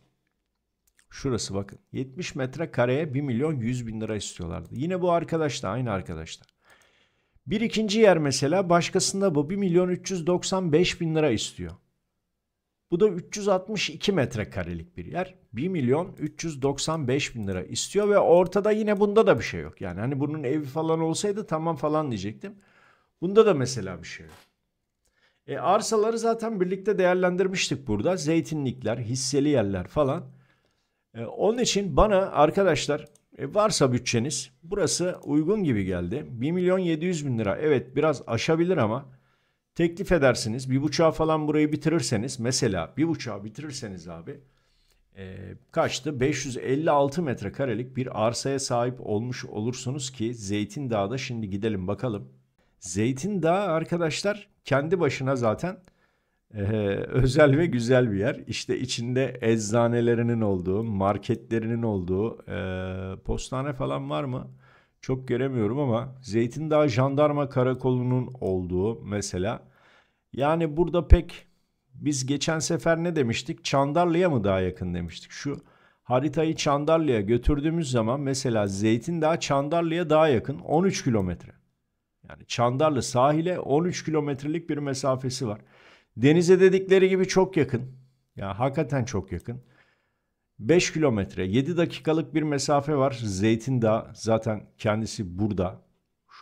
Şurası bakın 70 metre kareye 1 milyon 100 bin lira istiyorlardı. Yine bu arkadaş da aynı arkadaşlar. Bir ikinci yer mesela başkasında bu 1 milyon 395 bin lira istiyor. Bu da 362 metrekarelik bir yer. 1 milyon 395 bin lira istiyor ve ortada yine bunda da bir şey yok. Yani hani bunun evi falan olsaydı tamam falan diyecektim. Bunda da mesela bir şey yok. E, arsaları zaten birlikte değerlendirmiştik burada. Zeytinlikler, hisseli yerler falan. E, onun için bana arkadaşlar e, varsa bütçeniz burası uygun gibi geldi. 1 milyon 700 bin lira evet biraz aşabilir ama Teklif edersiniz. Bir buçuğa falan burayı bitirirseniz mesela bir buçuğa bitirirseniz abi e, kaçtı? 556 metrekarelik bir arsaya sahip olmuş olursunuz ki Zeytin Dağ'da şimdi gidelim bakalım. Zeytin Dağı arkadaşlar kendi başına zaten e, [laughs] özel ve güzel bir yer. İşte içinde eczanelerinin olduğu, marketlerinin olduğu, e, postane falan var mı? çok göremiyorum ama Zeytin Dağı Jandarma Karakolu'nun olduğu mesela. Yani burada pek biz geçen sefer ne demiştik? Çandarlı'ya mı daha yakın demiştik? Şu haritayı Çandarlı'ya götürdüğümüz zaman mesela Zeytin Dağı Çandarlı'ya daha yakın 13 kilometre. Yani Çandarlı sahile 13 kilometrelik bir mesafesi var. Denize dedikleri gibi çok yakın. Ya hakikaten çok yakın. 5 kilometre 7 dakikalık bir mesafe var. Zeytin Zeytindağ zaten kendisi burada.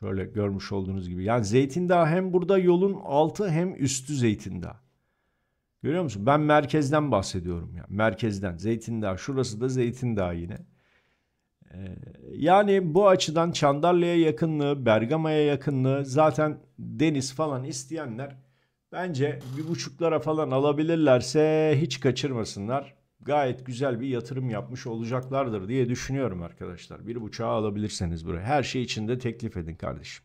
Şöyle görmüş olduğunuz gibi. Yani Zeytin Zeytindağ hem burada yolun altı hem üstü Zeytin Zeytindağ. Görüyor musun? Ben merkezden bahsediyorum ya. Merkezden. Zeytin Zeytindağ. Şurası da Zeytin Zeytindağ yine. Ee, yani bu açıdan Çandarlı'ya yakınlığı, Bergama'ya yakınlığı zaten deniz falan isteyenler bence bir buçuklara falan alabilirlerse hiç kaçırmasınlar gayet güzel bir yatırım yapmış olacaklardır diye düşünüyorum arkadaşlar. Bir buçağı alabilirseniz buraya. Her şey için de teklif edin kardeşim.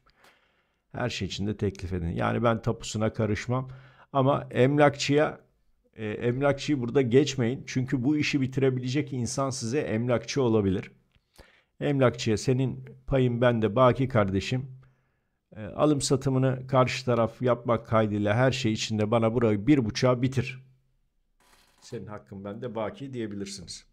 Her şey için de teklif edin. Yani ben tapusuna karışmam. Ama emlakçıya e, emlakçıyı burada geçmeyin. Çünkü bu işi bitirebilecek insan size emlakçı olabilir. Emlakçıya senin payın bende baki kardeşim. E, alım satımını karşı taraf yapmak kaydıyla her şey içinde bana burayı bir buçuğa bitir senin hakkın bende baki diyebilirsiniz.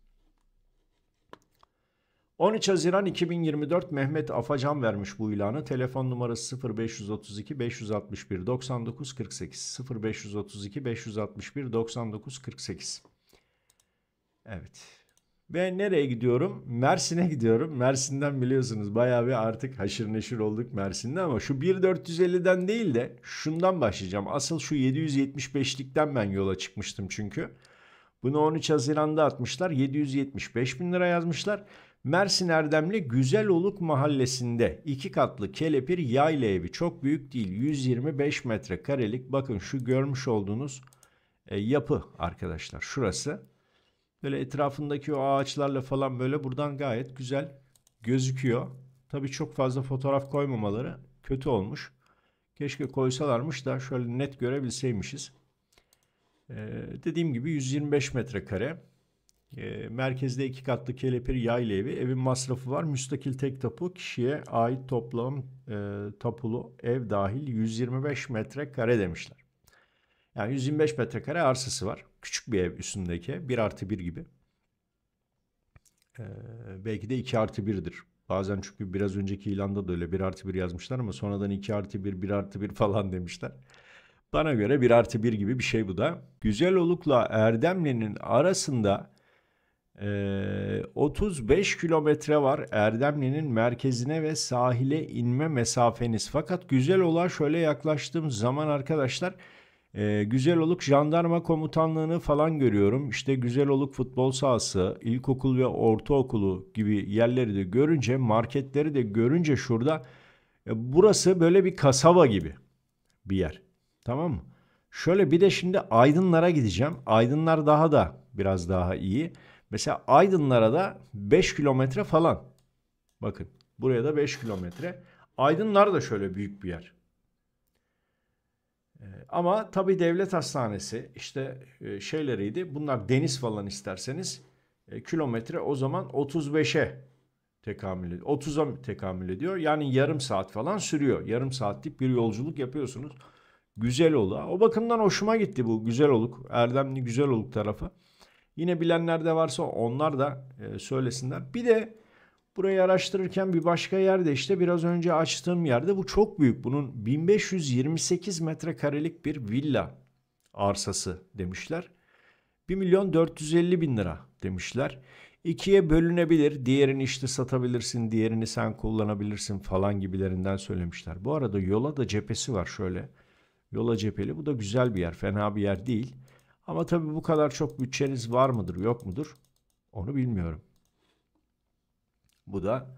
13 Haziran 2024 Mehmet Afacan vermiş bu ilanı. Telefon numarası 0532 561 99 48 0532 561 99 48. Evet. Ve nereye gidiyorum? Mersin'e gidiyorum. Mersin'den biliyorsunuz bayağı bir artık haşır neşir olduk Mersin'de ama şu 1450'den değil de şundan başlayacağım. Asıl şu 775'likten ben yola çıkmıştım çünkü. Çünkü bunu 13 Haziran'da atmışlar. 775 bin lira yazmışlar. Mersin Erdemli Güzeloluk Mahallesi'nde iki katlı kelepir yayla evi çok büyük değil 125 metrekarelik bakın şu görmüş olduğunuz e, yapı arkadaşlar şurası. Böyle etrafındaki o ağaçlarla falan böyle buradan gayet güzel gözüküyor. Tabi çok fazla fotoğraf koymamaları kötü olmuş. Keşke koysalarmış da şöyle net görebilseymişiz. Ee, dediğim gibi 125 metrekare. E, merkezde iki katlı kelepir yayla evi. Evin masrafı var. Müstakil tek tapu kişiye ait toplam e, tapulu ev dahil 125 metrekare demişler. Yani 125 metrekare arsası var. Küçük bir ev üstündeki. 1 artı 1 gibi. Ee, belki de 2 artı 1'dir. Bazen çünkü biraz önceki ilanda da öyle 1 artı 1 yazmışlar ama sonradan 2 artı 1, 1 artı 1 falan demişler. Bana göre bir artı bir gibi bir şey bu da. Güzeloluk'la Erdemli'nin arasında e, 35 kilometre var Erdemli'nin merkezine ve sahile inme mesafeniz. Fakat Güzeloluk'a şöyle yaklaştığım zaman arkadaşlar e, Güzeloluk jandarma komutanlığını falan görüyorum. İşte Güzeloluk futbol sahası, ilkokul ve ortaokulu gibi yerleri de görünce, marketleri de görünce şurada e, burası böyle bir kasaba gibi bir yer. Tamam mı? Şöyle bir de şimdi aydınlara gideceğim. Aydınlar daha da biraz daha iyi. Mesela aydınlara da 5 kilometre falan. Bakın buraya da 5 kilometre. Aydınlar da şöyle büyük bir yer. Ee, ama tabii devlet hastanesi işte e, şeyleriydi. Bunlar deniz falan isterseniz e, kilometre o zaman 35'e tekamül ediyor. 30'a tekamül ediyor. Yani yarım saat falan sürüyor. Yarım saatlik bir yolculuk yapıyorsunuz güzel ola. O bakımdan hoşuma gitti bu güzel oluk. Erdemli güzel oluk tarafı. Yine bilenler de varsa onlar da e, söylesinler. Bir de burayı araştırırken bir başka yerde işte biraz önce açtığım yerde bu çok büyük. Bunun 1528 metrekarelik bir villa arsası demişler. 1 milyon 450 bin lira demişler. İkiye bölünebilir. Diğerini işte satabilirsin, diğerini sen kullanabilirsin falan gibilerinden söylemişler. Bu arada yola da cephesi var şöyle. Yola cepheli. Bu da güzel bir yer. Fena bir yer değil. Ama tabii bu kadar çok bütçeniz var mıdır yok mudur? Onu bilmiyorum. Bu da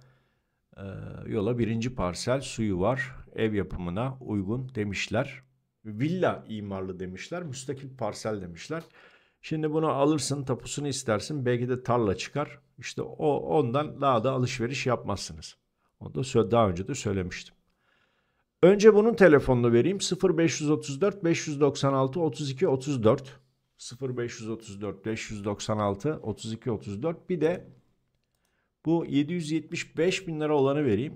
e, yola birinci parsel suyu var. Ev yapımına uygun demişler. Villa imarlı demişler. Müstakil parsel demişler. Şimdi bunu alırsın tapusunu istersin. Belki de tarla çıkar. İşte o ondan daha da alışveriş yapmazsınız. Onu da daha önce de söylemiştim. Önce bunun telefonunu vereyim. 0534 596 32 34 0534 596 32 34 bir de bu 775 bin lira olanı vereyim.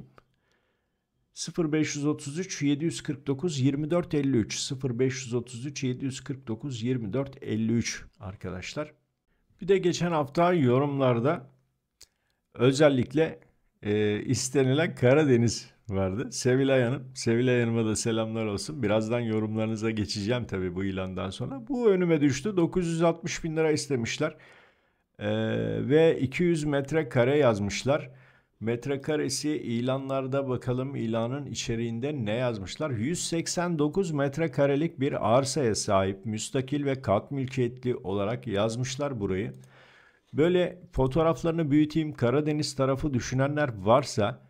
0533 749 24 53 0533 749 24 53 arkadaşlar. Bir de geçen hafta yorumlarda özellikle e, istenilen Karadeniz verdi. Sevilay Hanım, Sevilay Hanım'a da selamlar olsun. Birazdan yorumlarınıza geçeceğim tabii bu ilandan sonra. Bu önüme düştü. 960 bin lira istemişler. Ee, ve 200 metrekare yazmışlar. Metrekaresi ilanlarda bakalım ilanın içeriğinde ne yazmışlar? 189 metrekarelik bir arsaya sahip müstakil ve kat mülkiyetli olarak yazmışlar burayı. Böyle fotoğraflarını büyüteyim Karadeniz tarafı düşünenler varsa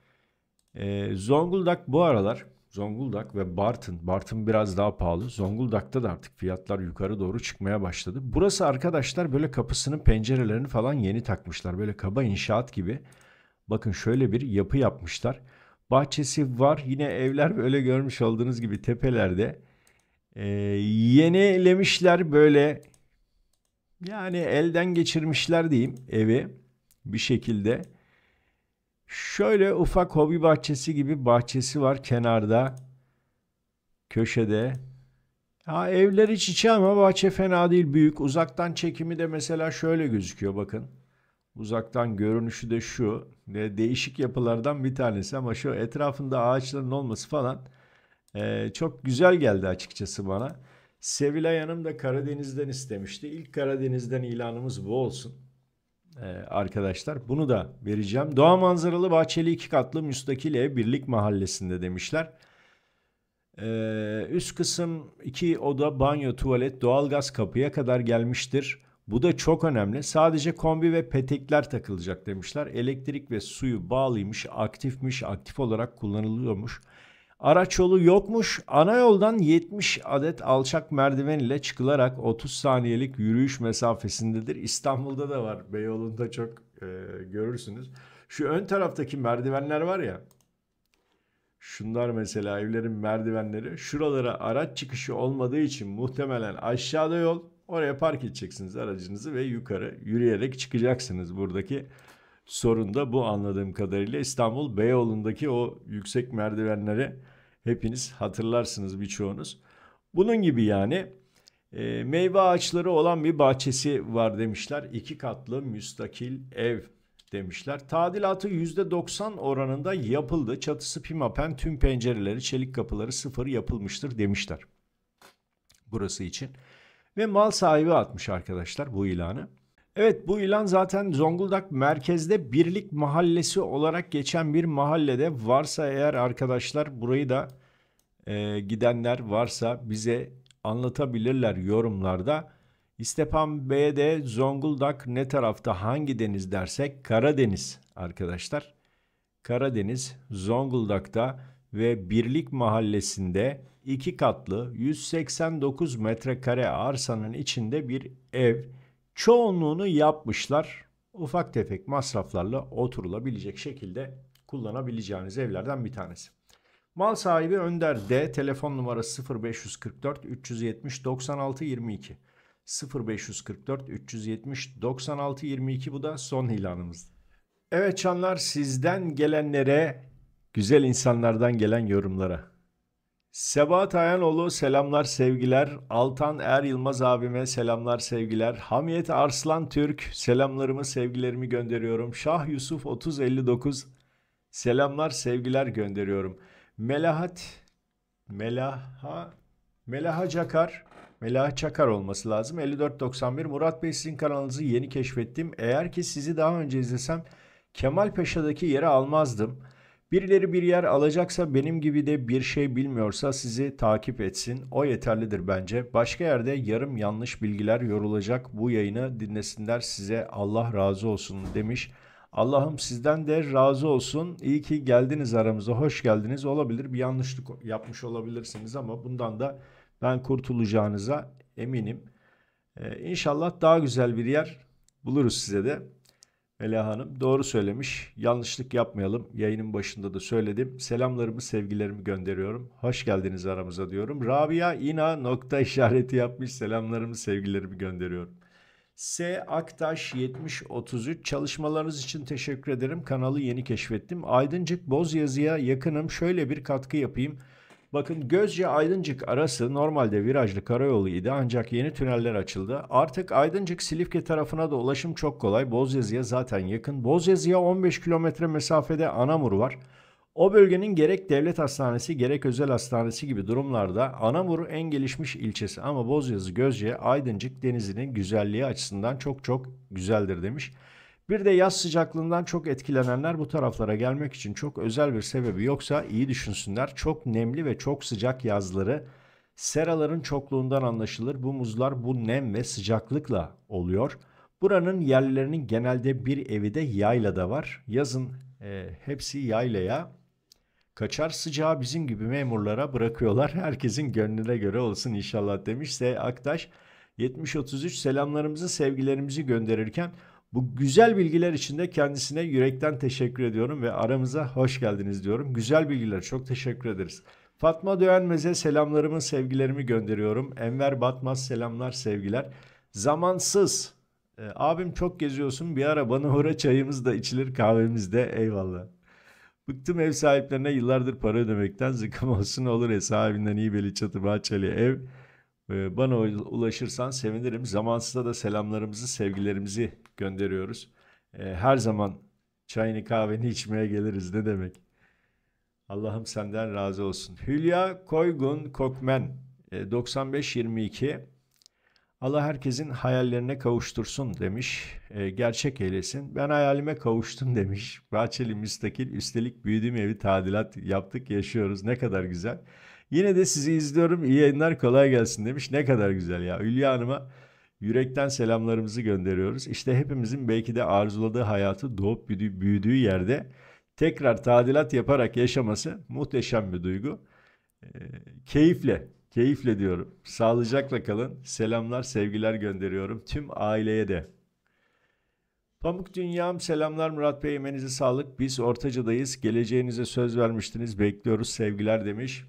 e, Zonguldak bu aralar Zonguldak ve Bartın. Bartın biraz daha pahalı. Zonguldak'ta da artık fiyatlar yukarı doğru çıkmaya başladı. Burası arkadaşlar böyle kapısının pencerelerini falan yeni takmışlar. Böyle kaba inşaat gibi. Bakın şöyle bir yapı yapmışlar. Bahçesi var. Yine evler böyle görmüş olduğunuz gibi tepelerde. Ee, yenilemişler böyle yani elden geçirmişler diyeyim evi bir şekilde. Şöyle ufak hobi bahçesi gibi bahçesi var kenarda. Köşede. Ha, evler iç içe ama bahçe fena değil büyük. Uzaktan çekimi de mesela şöyle gözüküyor bakın. Uzaktan görünüşü de şu. De, değişik yapılardan bir tanesi ama şu etrafında ağaçların olması falan e, çok güzel geldi açıkçası bana. Sevilay Hanım da Karadeniz'den istemişti. İlk Karadeniz'den ilanımız bu olsun. E, arkadaşlar. Bunu da vereceğim. Doğa manzaralı bahçeli iki katlı müstakil ev birlik mahallesinde demişler. Ee, üst kısım iki oda, banyo, tuvalet, doğalgaz kapıya kadar gelmiştir. Bu da çok önemli. Sadece kombi ve petekler takılacak demişler. Elektrik ve suyu bağlıymış, aktifmiş, aktif olarak kullanılıyormuş. Araç yolu yokmuş. Ana yoldan 70 adet alçak merdiven ile çıkılarak 30 saniyelik yürüyüş mesafesindedir. İstanbul'da da var. Beyoğlu'nda çok e, görürsünüz. Şu ön taraftaki merdivenler var ya. Şunlar mesela evlerin merdivenleri. Şuralara araç çıkışı olmadığı için muhtemelen aşağıda yol. Oraya park edeceksiniz aracınızı ve yukarı yürüyerek çıkacaksınız. Buradaki sorun da bu anladığım kadarıyla İstanbul Beyoğlu'ndaki o yüksek merdivenleri. Hepiniz hatırlarsınız birçoğunuz. Bunun gibi yani e, meyve ağaçları olan bir bahçesi var demişler. İki katlı müstakil ev demişler. Tadilatı %90 oranında yapıldı. Çatısı pimapen, tüm pencereleri, çelik kapıları sıfır yapılmıştır demişler. Burası için. Ve mal sahibi atmış arkadaşlar bu ilanı. Evet bu ilan zaten Zonguldak merkezde Birlik Mahallesi olarak geçen bir mahallede varsa eğer arkadaşlar burayı da e, gidenler varsa bize anlatabilirler yorumlarda. İstepan B'de Zonguldak ne tarafta hangi deniz dersek Karadeniz arkadaşlar. Karadeniz Zonguldak'ta ve Birlik Mahallesi'nde iki katlı 189 metrekare arsanın içinde bir ev çoğunluğunu yapmışlar. Ufak tefek masraflarla oturulabilecek şekilde kullanabileceğiniz evlerden bir tanesi. Mal sahibi Önder D. Telefon numarası 0544 370 96 22. 0544 370 96 22 bu da son ilanımız. Evet canlar sizden gelenlere, güzel insanlardan gelen yorumlara Sebahat Ayanoğlu selamlar sevgiler. Altan Er Yılmaz abime selamlar sevgiler. Hamiyet Arslan Türk selamlarımı sevgilerimi gönderiyorum. Şah Yusuf 3059 selamlar sevgiler gönderiyorum. Melahat Melaha Melaha Çakar Melaha Çakar olması lazım. 5491 Murat Bey sizin kanalınızı yeni keşfettim. Eğer ki sizi daha önce izlesem Kemal Paşa'daki yeri almazdım.'' Birileri bir yer alacaksa benim gibi de bir şey bilmiyorsa sizi takip etsin. O yeterlidir bence. Başka yerde yarım yanlış bilgiler yorulacak. Bu yayını dinlesinler size Allah razı olsun demiş. Allah'ım sizden de razı olsun. İyi ki geldiniz aramıza. Hoş geldiniz. Olabilir bir yanlışlık yapmış olabilirsiniz ama bundan da ben kurtulacağınıza eminim. Ee, inşallah daha güzel bir yer buluruz size de. Ela Hanım doğru söylemiş. Yanlışlık yapmayalım. Yayının başında da söyledim. Selamlarımı, sevgilerimi gönderiyorum. Hoş geldiniz aramıza diyorum. Rabia İna nokta işareti yapmış. Selamlarımı, sevgilerimi gönderiyorum. S. Aktaş 7033 çalışmalarınız için teşekkür ederim. Kanalı yeni keşfettim. Aydıncık Bozyazı'ya yakınım. Şöyle bir katkı yapayım. Bakın Gözce Aydıncık arası normalde virajlı karayolu idi ancak yeni tüneller açıldı. Artık Aydıncık Silifke tarafına da ulaşım çok kolay. Bozyazı'ya zaten yakın. Bozyazı'ya 15 kilometre mesafede Anamur var. O bölgenin gerek devlet hastanesi gerek özel hastanesi gibi durumlarda Anamur en gelişmiş ilçesi ama Bozyazı Gözce Aydıncık denizinin güzelliği açısından çok çok güzeldir demiş. Bir de yaz sıcaklığından çok etkilenenler bu taraflara gelmek için çok özel bir sebebi yoksa iyi düşünsünler. Çok nemli ve çok sıcak yazları seraların çokluğundan anlaşılır. Bu muzlar bu nem ve sıcaklıkla oluyor. Buranın yerlilerinin genelde bir evi de yaylada var. Yazın e, hepsi yaylaya kaçar sıcağı bizim gibi memurlara bırakıyorlar. [laughs] Herkesin gönlüne göre olsun inşallah demiş S. Aktaş. 7033 selamlarımızı sevgilerimizi gönderirken bu güzel bilgiler için de kendisine yürekten teşekkür ediyorum ve aramıza hoş geldiniz diyorum. Güzel bilgiler çok teşekkür ederiz. Fatma Döğenmez'e selamlarımı, sevgilerimi gönderiyorum. Enver Batmaz selamlar, sevgiler. Zamansız. E, abim çok geziyorsun bir ara bana uğra çayımız da içilir kahvemiz de eyvallah. Bıktım ev sahiplerine yıllardır para ödemekten zıkkım olsun olur ev sahibinden iyi beli çatı bahçeli ev. Ee, bana ulaşırsan sevinirim. Zamansız'a da selamlarımızı, sevgilerimizi gönderiyoruz. Ee, her zaman çayını kahveni içmeye geliriz ne demek. Allah'ım senden razı olsun. Hülya Koygun Kokmen 9522 e, Allah herkesin hayallerine kavuştursun demiş. E, gerçek eylesin. Ben hayalime kavuştum demiş. Bahçeli müstakil üstelik büyüdüğüm evi tadilat yaptık yaşıyoruz. Ne kadar güzel. Yine de sizi izliyorum. İyi yayınlar kolay gelsin demiş. Ne kadar güzel ya. Hülya Hanım'a yürekten selamlarımızı gönderiyoruz. İşte hepimizin belki de arzuladığı hayatı doğup büyüdüğü yerde tekrar tadilat yaparak yaşaması muhteşem bir duygu. E, keyifle, keyifle diyorum. Sağlıcakla kalın. Selamlar, sevgiler gönderiyorum tüm aileye de. Pamuk Dünyam selamlar Murat Bey emenize sağlık. Biz Ortaca'dayız. Geleceğinize söz vermiştiniz. Bekliyoruz sevgiler demiş.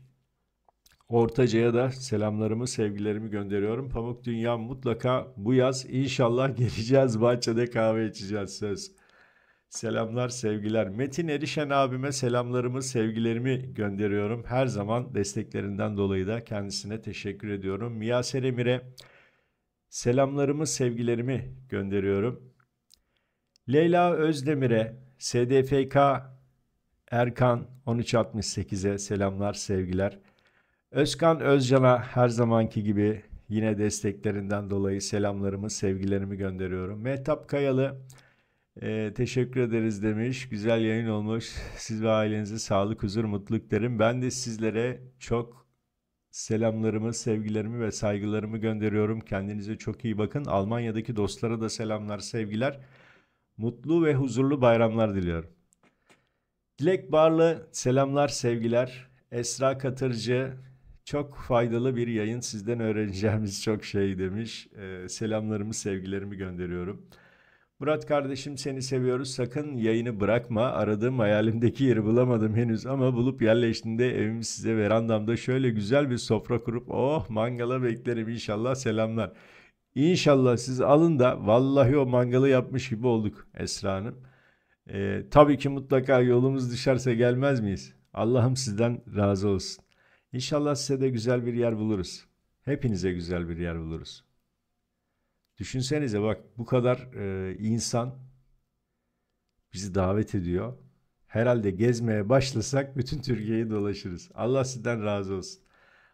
Ortaca'ya da selamlarımı, sevgilerimi gönderiyorum. Pamuk Dünya mutlaka bu yaz inşallah [laughs] geleceğiz. Bahçede kahve içeceğiz söz. Selamlar, sevgiler. Metin Erişen abime selamlarımı, sevgilerimi gönderiyorum. Her zaman desteklerinden dolayı da kendisine teşekkür ediyorum. Miyaser Emir'e selamlarımı, sevgilerimi gönderiyorum. Leyla Özdemir'e, SDFK Erkan 1368'e selamlar, sevgiler. Özkan Özcan'a her zamanki gibi yine desteklerinden dolayı selamlarımı, sevgilerimi gönderiyorum. Mehtap Kayalı e, teşekkür ederiz demiş. Güzel yayın olmuş. Siz ve ailenize sağlık, huzur, mutluluk derim. Ben de sizlere çok selamlarımı, sevgilerimi ve saygılarımı gönderiyorum. Kendinize çok iyi bakın. Almanya'daki dostlara da selamlar, sevgiler. Mutlu ve huzurlu bayramlar diliyorum. Dilek Barlı selamlar, sevgiler. Esra Katırcı çok faydalı bir yayın. Sizden öğreneceğimiz çok şey demiş. Ee, selamlarımı, sevgilerimi gönderiyorum. Murat kardeşim seni seviyoruz. Sakın yayını bırakma. Aradığım hayalimdeki yeri bulamadım henüz ama bulup yerleştiğinde evimi size verandamda şöyle güzel bir sofra kurup oh mangala beklerim inşallah selamlar. İnşallah siz alın da vallahi o mangalı yapmış gibi olduk Esra Hanım. Ee, tabii ki mutlaka yolumuz düşerse gelmez miyiz? Allah'ım sizden razı olsun. İnşallah size de güzel bir yer buluruz. Hepinize güzel bir yer buluruz. Düşünsenize bak bu kadar e, insan bizi davet ediyor. Herhalde gezmeye başlasak bütün Türkiye'yi dolaşırız. Allah sizden razı olsun.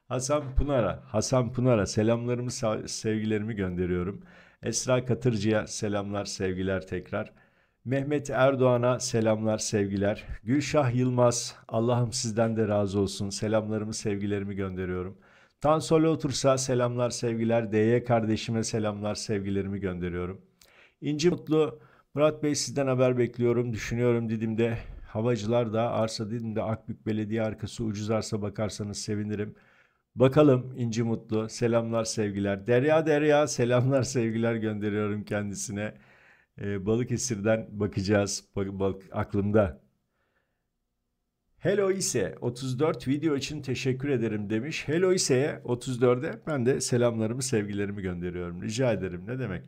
Hasan Pınar'a, Hasan Pınar'a selamlarımı, sevgilerimi gönderiyorum. Esra Katırcı'ya selamlar, sevgiler tekrar. Mehmet Erdoğan'a selamlar, sevgiler. Gülşah Yılmaz, Allah'ım sizden de razı olsun. Selamlarımı, sevgilerimi gönderiyorum. Tansol Otursa selamlar, sevgiler. DY kardeşime selamlar, sevgilerimi gönderiyorum. İnci Mutlu, Murat Bey sizden haber bekliyorum. Düşünüyorum Didim'de. Havacılar da arsa Didim'de Akbük Belediye arkası ucuz arsa bakarsanız sevinirim. Bakalım İnci Mutlu. Selamlar sevgiler. Derya Derya selamlar sevgiler gönderiyorum kendisine e, Balıkesir'den bakacağız. Bak, bak aklımda. Hello ise 34 video için teşekkür ederim demiş. Hello ise'ye 34'e ben de selamlarımı, sevgilerimi gönderiyorum. Rica ederim. Ne demek?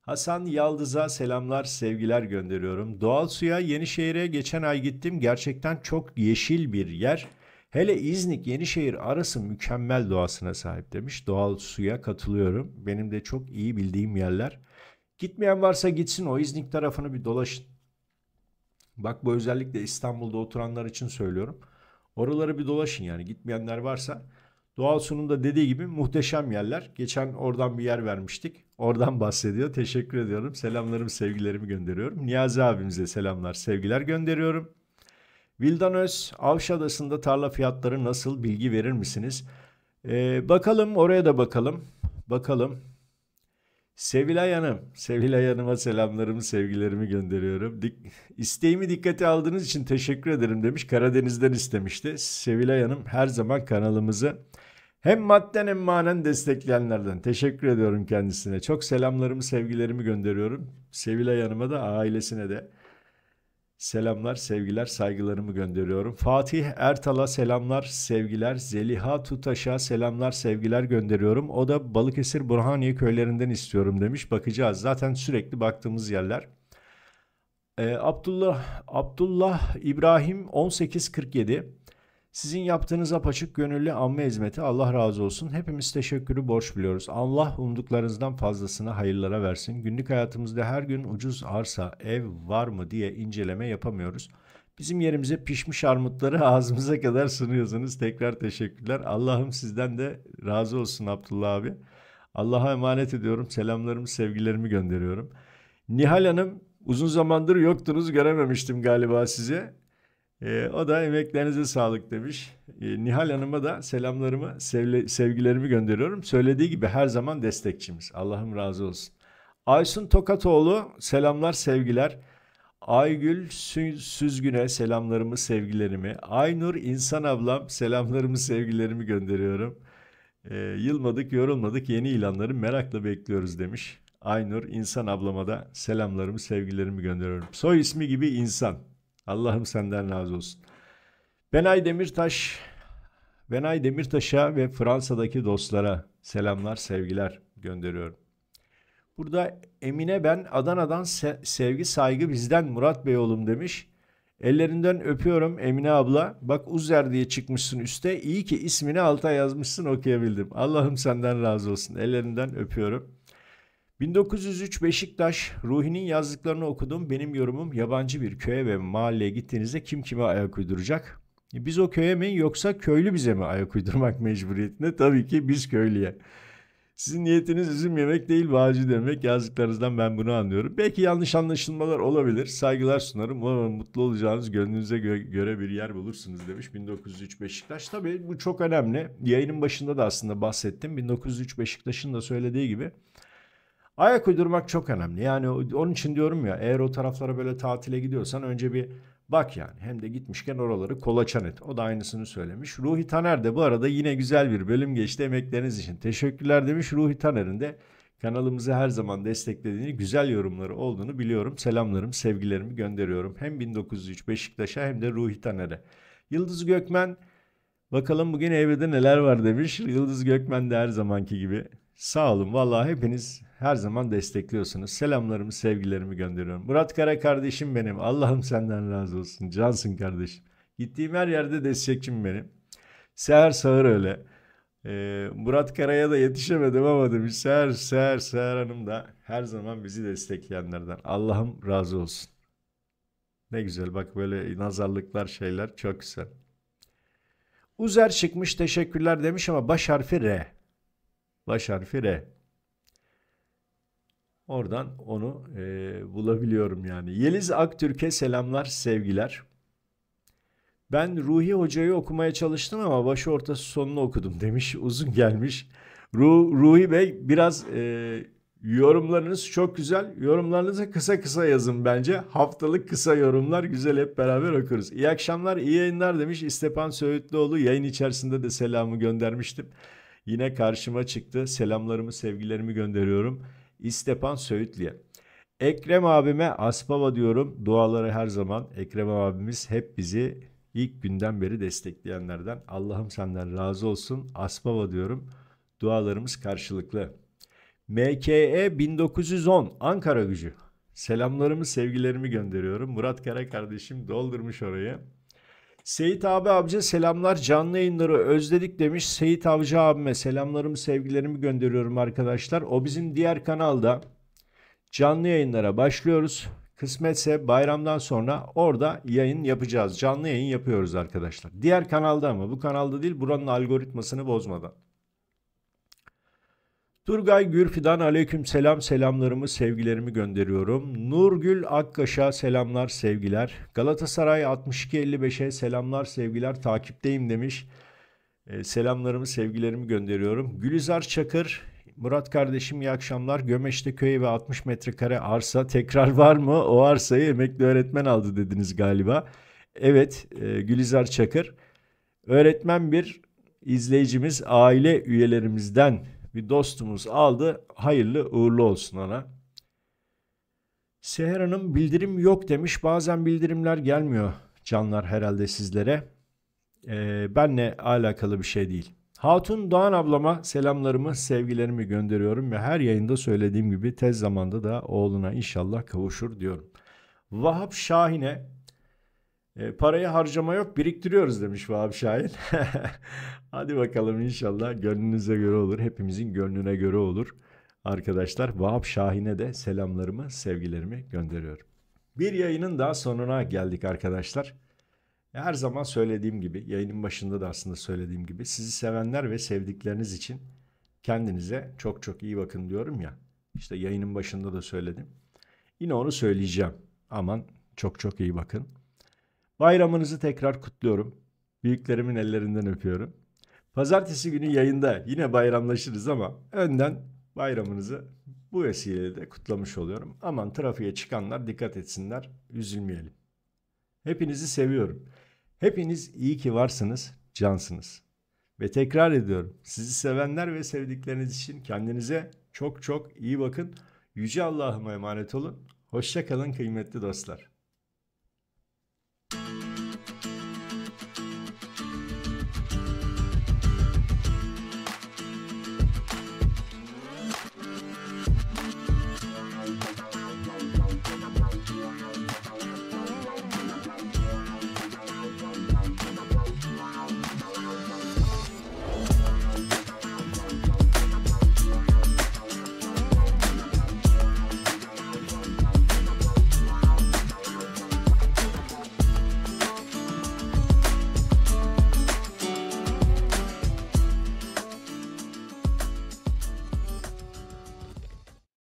Hasan Yaldız'a selamlar, sevgiler gönderiyorum. Doğal suya Yenişehir'e geçen ay gittim. Gerçekten çok yeşil bir yer. Hele İznik Yenişehir arası mükemmel doğasına sahip demiş. Doğal suya katılıyorum. Benim de çok iyi bildiğim yerler. Gitmeyen varsa gitsin o İznik tarafını bir dolaşın. Bak bu özellikle İstanbul'da oturanlar için söylüyorum. Oraları bir dolaşın yani gitmeyenler varsa. Doğal sunumda dediği gibi muhteşem yerler. Geçen oradan bir yer vermiştik. Oradan [laughs] bahsediyor. Teşekkür ediyorum. Selamlarımı, sevgilerimi gönderiyorum. Niyazi abimize selamlar, sevgiler gönderiyorum. Vildan Öz, Avşa Adası'nda tarla fiyatları nasıl bilgi verir misiniz? Ee, bakalım oraya da bakalım. Bakalım Sevilay Hanım, Sevilay Hanım'a selamlarımı, sevgilerimi gönderiyorum. Dik, isteğimi dikkate aldığınız için teşekkür ederim demiş. Karadeniz'den istemişti. Sevilay Hanım her zaman kanalımızı hem madden hem manen destekleyenlerden. Teşekkür ediyorum kendisine. Çok selamlarımı, sevgilerimi gönderiyorum. Sevilay Hanım'a da ailesine de. Selamlar, sevgiler, saygılarımı gönderiyorum. Fatih Ertal'a selamlar, sevgiler. Zeliha Tutaş'a selamlar, sevgiler gönderiyorum. O da Balıkesir Burhaniye köylerinden istiyorum demiş. Bakacağız. Zaten sürekli baktığımız yerler. Ee, Abdullah Abdullah İbrahim 1847 sizin yaptığınız apaçık gönüllü amme hizmeti Allah razı olsun. Hepimiz teşekkürü borç biliyoruz. Allah umduklarınızdan fazlasını hayırlara versin. Günlük hayatımızda her gün ucuz arsa, ev var mı diye inceleme yapamıyoruz. Bizim yerimize pişmiş armutları [laughs] ağzımıza kadar sunuyorsunuz. Tekrar teşekkürler. Allah'ım sizden de razı olsun Abdullah abi. Allah'a emanet ediyorum. Selamlarımı, sevgilerimi gönderiyorum. Nihal Hanım uzun zamandır yoktunuz görememiştim galiba sizi. E, o da emeklerinize sağlık demiş. E, Nihal Hanım'a da selamlarımı, sevle, sevgilerimi gönderiyorum. Söylediği gibi her zaman destekçimiz. Allah'ım razı olsun. Aysun Tokatoğlu selamlar, sevgiler. Aygül Süzgün'e selamlarımı, sevgilerimi. Aynur İnsan ablam selamlarımı, sevgilerimi gönderiyorum. E, yılmadık, yorulmadık. Yeni ilanları merakla bekliyoruz demiş. Aynur İnsan ablama da selamlarımı, sevgilerimi gönderiyorum. Soy ismi gibi insan. Allah'ım senden razı olsun. Benay Demirtaş, Benay Demirtaş'a ve Fransa'daki dostlara selamlar, sevgiler gönderiyorum. Burada Emine ben Adana'dan se- sevgi saygı bizden Murat Bey oğlum demiş. Ellerinden öpüyorum Emine abla. Bak Uzer diye çıkmışsın üste. İyi ki ismini alta yazmışsın okuyabildim. Allah'ım senden razı olsun. Ellerinden öpüyorum. 1903 Beşiktaş Ruhi'nin yazdıklarını okudum. Benim yorumum yabancı bir köye ve mahalleye gittiğinizde kim kime ayak uyduracak? E, biz o köye mi yoksa köylü bize mi ayak uydurmak [laughs] mecburiyetinde? Tabii ki biz köylüye. Sizin niyetiniz üzüm yemek değil bağcı demek. Yazdıklarınızdan ben bunu anlıyorum. Belki yanlış anlaşılmalar olabilir. Saygılar sunarım. Umarım mutlu olacağınız gönlünüze gö- göre bir yer bulursunuz demiş 1903 Beşiktaş. Tabii bu çok önemli. Yayının başında da aslında bahsettim. 1903 Beşiktaş'ın da söylediği gibi Ayak uydurmak çok önemli. Yani onun için diyorum ya eğer o taraflara böyle tatile gidiyorsan önce bir bak yani. Hem de gitmişken oraları kolaçan et. O da aynısını söylemiş. Ruhi Taner de bu arada yine güzel bir bölüm geçti emekleriniz için. Teşekkürler demiş Ruhi Taner'in de kanalımızı her zaman desteklediğini, güzel yorumları olduğunu biliyorum. Selamlarım, sevgilerimi gönderiyorum. Hem 1903 Beşiktaş'a hem de Ruhi Taner'e. Yıldız Gökmen bakalım bugün evde neler var demiş. Yıldız Gökmen de her zamanki gibi. Sağ olun vallahi hepiniz her zaman destekliyorsunuz. Selamlarımı, sevgilerimi gönderiyorum. Murat Kara kardeşim benim. Allah'ım senden razı olsun. Cansın kardeşim. Gittiğim her yerde destekçim benim. Seher Sağır öyle. Ee, Murat Kara'ya da yetişemedim ama demiş Seher, Seher, Seher Hanım da her zaman bizi destekleyenlerden. Allah'ım razı olsun. Ne güzel bak böyle nazarlıklar şeyler çok güzel. Uzer çıkmış teşekkürler demiş ama baş harfi R. Baş harfi R. Oradan onu e, bulabiliyorum yani. Yeliz Aktürk'e selamlar, sevgiler. Ben Ruhi Hoca'yı okumaya çalıştım ama başı ortası sonunu okudum demiş. [laughs] Uzun gelmiş. Ru, Ruhi Bey biraz e, yorumlarınız çok güzel. Yorumlarınızı kısa kısa yazın bence. Haftalık kısa yorumlar güzel hep beraber okuruz. İyi akşamlar, iyi yayınlar demiş. İstepan Söğütlüoğlu yayın içerisinde de selamı göndermiştim. Yine karşıma çıktı. Selamlarımı, sevgilerimi gönderiyorum. İstepan Söğütlü'ye. Ekrem abime Aspava diyorum. Duaları her zaman. Ekrem abimiz hep bizi ilk günden beri destekleyenlerden. Allah'ım senden razı olsun. Aspava diyorum. Dualarımız karşılıklı. MKE 1910 Ankara gücü. Selamlarımı, sevgilerimi gönderiyorum. Murat Kara kardeşim doldurmuş orayı. Seyit abi abice selamlar. Canlı yayınları özledik demiş. Seyit Avcı abime selamlarımı sevgilerimi gönderiyorum arkadaşlar. O bizim diğer kanalda canlı yayınlara başlıyoruz. Kısmetse bayramdan sonra orada yayın yapacağız. Canlı yayın yapıyoruz arkadaşlar. Diğer kanalda ama bu kanalda değil buranın algoritmasını bozmadan. Turgay Gürfidan aleyküm selam selamlarımı sevgilerimi gönderiyorum. Nurgül Akkaş'a selamlar sevgiler. Galatasaray 55e selamlar sevgiler takipteyim demiş. E, selamlarımı sevgilerimi gönderiyorum. Gülizar Çakır Murat kardeşim iyi akşamlar. Gömeş'te köy ve 60 metrekare arsa tekrar var mı? O arsayı emekli öğretmen aldı dediniz galiba. Evet e, Gülizar Çakır. Öğretmen bir izleyicimiz aile üyelerimizden bir dostumuz aldı. Hayırlı uğurlu olsun ona. Seher Hanım bildirim yok demiş. Bazen bildirimler gelmiyor canlar herhalde sizlere. Ee, benle alakalı bir şey değil. Hatun Doğan ablama selamlarımı, sevgilerimi gönderiyorum ve her yayında söylediğim gibi tez zamanda da oğluna inşallah kavuşur diyorum. Vahap Şahin'e e, parayı harcama yok biriktiriyoruz demiş Vahap Şahin. [laughs] Hadi bakalım inşallah gönlünüze göre olur. Hepimizin gönlüne göre olur. Arkadaşlar Vahap Şahin'e de selamlarımı, sevgilerimi gönderiyorum. Bir yayının daha sonuna geldik arkadaşlar. Her zaman söylediğim gibi, yayının başında da aslında söylediğim gibi sizi sevenler ve sevdikleriniz için kendinize çok çok iyi bakın diyorum ya. İşte yayının başında da söyledim. Yine onu söyleyeceğim. Aman çok çok iyi bakın. Bayramınızı tekrar kutluyorum. Büyüklerimin ellerinden öpüyorum. Pazartesi günü yayında yine bayramlaşırız ama önden bayramınızı bu vesileyle de kutlamış oluyorum. Aman trafiğe çıkanlar dikkat etsinler, üzülmeyelim. Hepinizi seviyorum. Hepiniz iyi ki varsınız, cansınız. Ve tekrar ediyorum, sizi sevenler ve sevdikleriniz için kendinize çok çok iyi bakın. Yüce Allah'ıma emanet olun. Hoşça kalın kıymetli dostlar. Thank you.